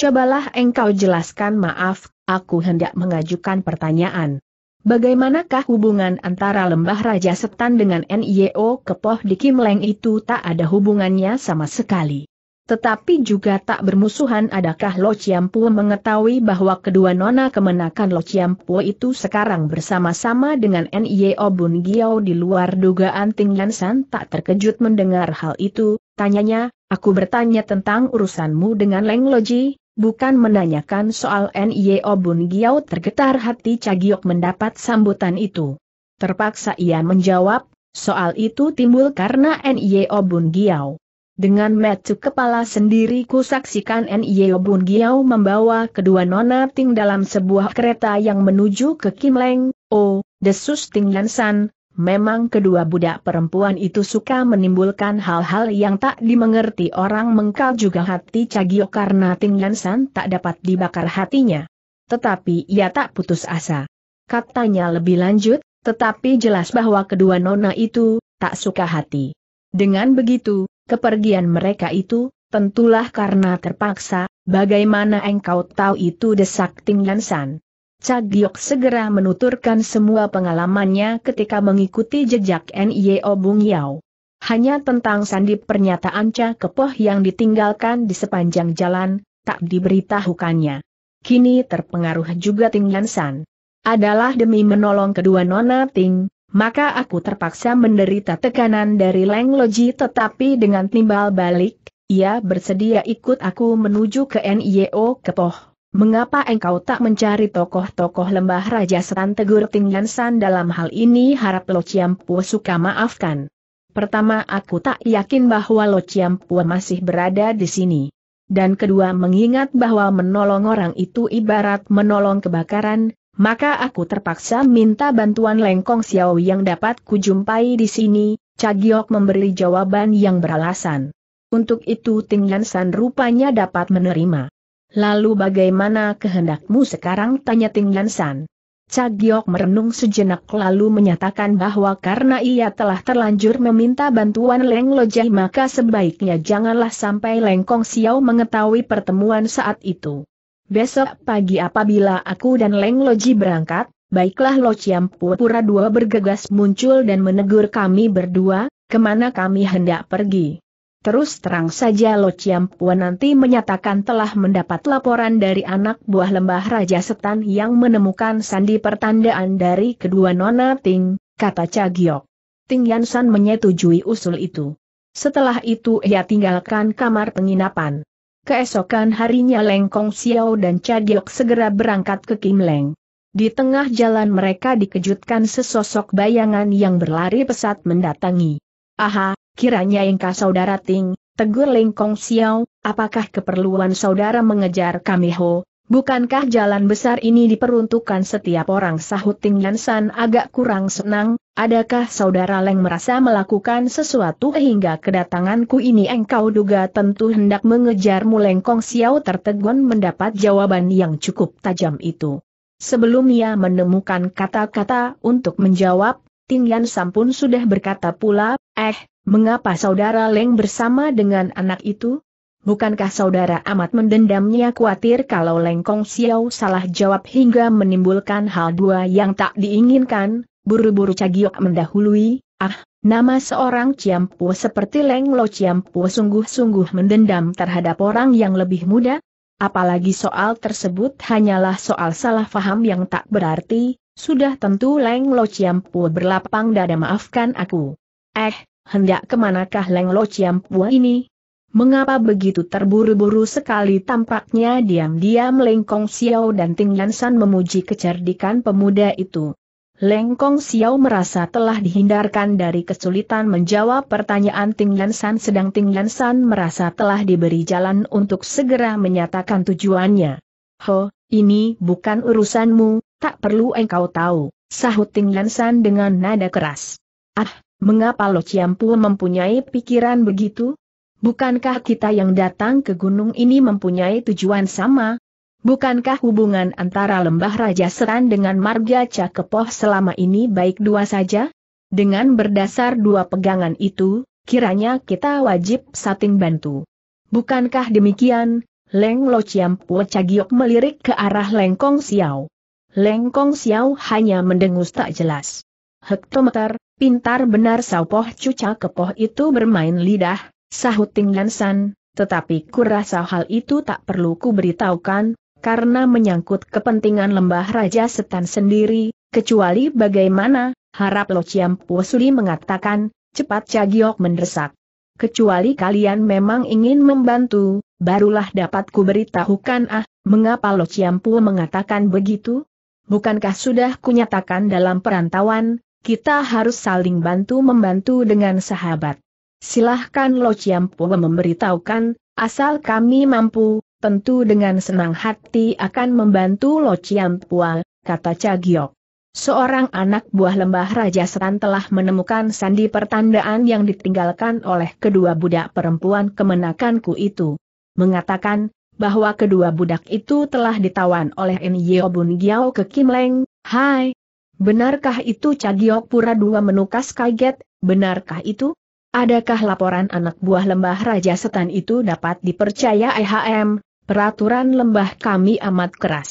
Cobalah engkau jelaskan maaf, aku hendak mengajukan pertanyaan. Bagaimanakah hubungan antara Lembah Raja Setan dengan NIO Kepoh di Kim Leng itu tak ada hubungannya sama sekali. Tetapi juga tak bermusuhan adakah Lo Chiampu mengetahui bahwa kedua nona kemenakan Lo Chiampu itu sekarang bersama-sama dengan NIO Bun Giau di luar dugaan Ting San tak terkejut mendengar hal itu, tanyanya, aku bertanya tentang urusanmu dengan Leng Loji, Bukan menanyakan soal N.I.O. Bun Giao tergetar hati Cagiok mendapat sambutan itu. Terpaksa ia menjawab, soal itu timbul karena N.I.O. Bun Giao. Dengan metu kepala sendiri ku saksikan N.I.O. Bun Giao membawa kedua nona Ting dalam sebuah kereta yang menuju ke Kim Leng. oh, desus Ting lansan. Memang kedua budak perempuan itu suka menimbulkan hal-hal yang tak dimengerti orang mengkal juga hati Cagio karena Ting Yansan tak dapat dibakar hatinya. Tetapi ia tak putus asa. Katanya lebih lanjut, tetapi jelas bahwa kedua nona itu tak suka hati. Dengan begitu, kepergian mereka itu, tentulah karena terpaksa, bagaimana engkau tahu itu desak Ting Yansan. Cagiok segera menuturkan semua pengalamannya ketika mengikuti jejak NIO Bung Yao. Hanya tentang sandi pernyataan Cha Kepoh yang ditinggalkan di sepanjang jalan, tak diberitahukannya. Kini terpengaruh juga Ting Yansan. Adalah demi menolong kedua nona Ting, maka aku terpaksa menderita tekanan dari Leng Loji tetapi dengan timbal balik, ia bersedia ikut aku menuju ke NIO Kepoh. Mengapa engkau tak mencari tokoh-tokoh lembah Raja Setan Tegur San dalam hal ini harap Lo Ciampu suka maafkan. Pertama aku tak yakin bahwa Lo Ciampu masih berada di sini. Dan kedua mengingat bahwa menolong orang itu ibarat menolong kebakaran, maka aku terpaksa minta bantuan Lengkong Xiao yang dapat kujumpai di sini, Cagiok memberi jawaban yang beralasan. Untuk itu Tingyan San rupanya dapat menerima. Lalu bagaimana kehendakmu sekarang tanya Ting San. Cagiok merenung sejenak lalu menyatakan bahwa karena ia telah terlanjur meminta bantuan Leng Lojai maka sebaiknya janganlah sampai Leng Kong Xiao mengetahui pertemuan saat itu. Besok pagi apabila aku dan Leng Loji berangkat, baiklah Lo Chiam Pura dua bergegas muncul dan menegur kami berdua, kemana kami hendak pergi. Terus terang saja Lo Puan nanti menyatakan telah mendapat laporan dari anak buah lembah Raja Setan yang menemukan sandi pertandaan dari kedua nona Ting, kata Cha Giok. Ting Yansan menyetujui usul itu. Setelah itu ia tinggalkan kamar penginapan. Keesokan harinya Leng Kong Xiao dan Cha segera berangkat ke Kim Leng. Di tengah jalan mereka dikejutkan sesosok bayangan yang berlari pesat mendatangi. Aha, Kiranya engkau saudara Ting, tegur Lengkong Xiao, apakah keperluan saudara mengejar kami Ho? Bukankah jalan besar ini diperuntukkan setiap orang sahut Ting Yansan agak kurang senang, adakah saudara Leng merasa melakukan sesuatu hingga kedatanganku ini engkau duga tentu hendak mengejarmu Lengkong Xiao tertegun mendapat jawaban yang cukup tajam itu. Sebelum ia menemukan kata-kata untuk menjawab, Ting Yansan pun sudah berkata pula, eh, Mengapa saudara Leng bersama dengan anak itu? Bukankah saudara amat mendendamnya khawatir kalau Leng Kong Xiao salah jawab hingga menimbulkan hal dua yang tak diinginkan? Buru-buru Cagiok mendahului, ah, nama seorang Ciampu seperti Leng Lo Ciampu sungguh-sungguh mendendam terhadap orang yang lebih muda? Apalagi soal tersebut hanyalah soal salah faham yang tak berarti, sudah tentu Leng Lo Ciampu berlapang dada maafkan aku. Eh, hendak kemanakah Leng Lo Pua ini? Mengapa begitu terburu-buru sekali tampaknya diam-diam Lengkong Xiao dan Ting Yansan memuji kecerdikan pemuda itu. Lengkong Xiao merasa telah dihindarkan dari kesulitan menjawab pertanyaan Ting Yansan sedang Ting Yansan merasa telah diberi jalan untuk segera menyatakan tujuannya. Ho, ini bukan urusanmu, tak perlu engkau tahu, sahut Ting Yansan dengan nada keras. Ah, Mengapa Lo Ciampu mempunyai pikiran begitu? Bukankah kita yang datang ke gunung ini mempunyai tujuan sama? Bukankah hubungan antara Lembah Raja Seran dengan Marga Cakepoh selama ini baik dua saja? Dengan berdasar dua pegangan itu, kiranya kita wajib saling bantu. Bukankah demikian, Leng Lo Ciampu Cagiok melirik ke arah Leng Kong Xiao. Leng Kong Xiao hanya mendengus tak jelas. Hektometer, Pintar benar saupoh cuca kepoh itu bermain lidah, sahut Ting San, tetapi kurasa hal itu tak perlu ku beritahukan, karena menyangkut kepentingan lembah Raja Setan sendiri, kecuali bagaimana, harap Lo Chiampu Suli mengatakan, cepat Cagiok mendesak. Kecuali kalian memang ingin membantu, barulah dapat ku beritahukan ah, mengapa Lo Chiampu mengatakan begitu? Bukankah sudah kunyatakan dalam perantauan, kita harus saling bantu-membantu dengan sahabat. Silahkan Lo Chiampo memberitahukan, asal kami mampu, tentu dengan senang hati akan membantu Lo Chiampua, kata Cagiok. Seorang anak buah lembah Raja Seran telah menemukan sandi pertandaan yang ditinggalkan oleh kedua budak perempuan kemenakanku itu. Mengatakan, bahwa kedua budak itu telah ditawan oleh N. Giao ke Kim Leng, Hai, Benarkah itu Cagiok Pura Dua menukas kaget, benarkah itu? Adakah laporan anak buah lembah Raja Setan itu dapat dipercaya IHM? Peraturan lembah kami amat keras.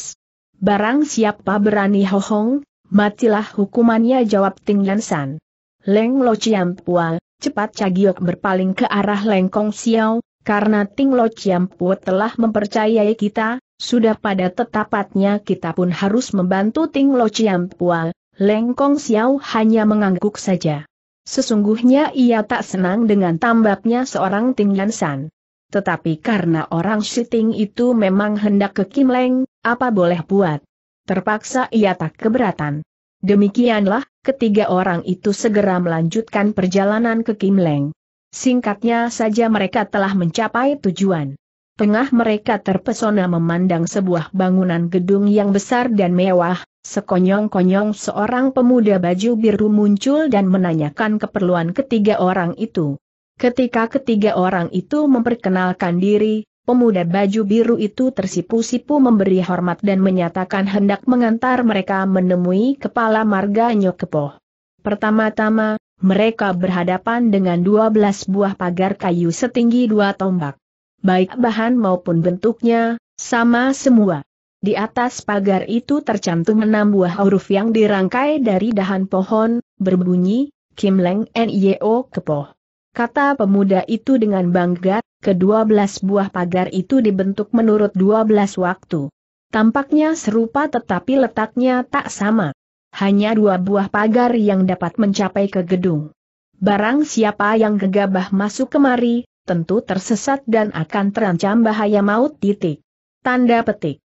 Barang siapa berani hohong, matilah hukumannya jawab Ting Lansan. Leng Lo Chiam Pua, cepat Cagiok berpaling ke arah Leng Kong Xiao, karena Ting Lo Chiam Pua telah mempercayai kita, sudah pada tetapatnya kita pun harus membantu Ting Lo Chiam Pua, Lengkong Xiao hanya mengangguk saja. Sesungguhnya ia tak senang dengan tambapnya seorang Ting San. Tetapi karena orang Shiting itu memang hendak ke Kim Leng, apa boleh buat? Terpaksa ia tak keberatan. Demikianlah, ketiga orang itu segera melanjutkan perjalanan ke Kim Leng. Singkatnya saja mereka telah mencapai tujuan. Tengah mereka terpesona memandang sebuah bangunan gedung yang besar dan mewah, Sekonyong-konyong seorang pemuda baju biru muncul dan menanyakan keperluan ketiga orang itu. Ketika ketiga orang itu memperkenalkan diri, pemuda baju biru itu tersipu-sipu memberi hormat dan menyatakan hendak mengantar mereka menemui kepala marga Nyokepoh. Pertama-tama, mereka berhadapan dengan 12 buah pagar kayu setinggi dua tombak. Baik bahan maupun bentuknya, sama semua. Di atas pagar itu tercantum enam buah huruf yang dirangkai dari dahan pohon, berbunyi, Kim Leng N.Y.O. Kepoh. Kata pemuda itu dengan bangga, kedua belas buah pagar itu dibentuk menurut dua belas waktu. Tampaknya serupa tetapi letaknya tak sama. Hanya dua buah pagar yang dapat mencapai ke gedung. Barang siapa yang gegabah masuk kemari, tentu tersesat dan akan terancam bahaya maut titik. Tanda petik.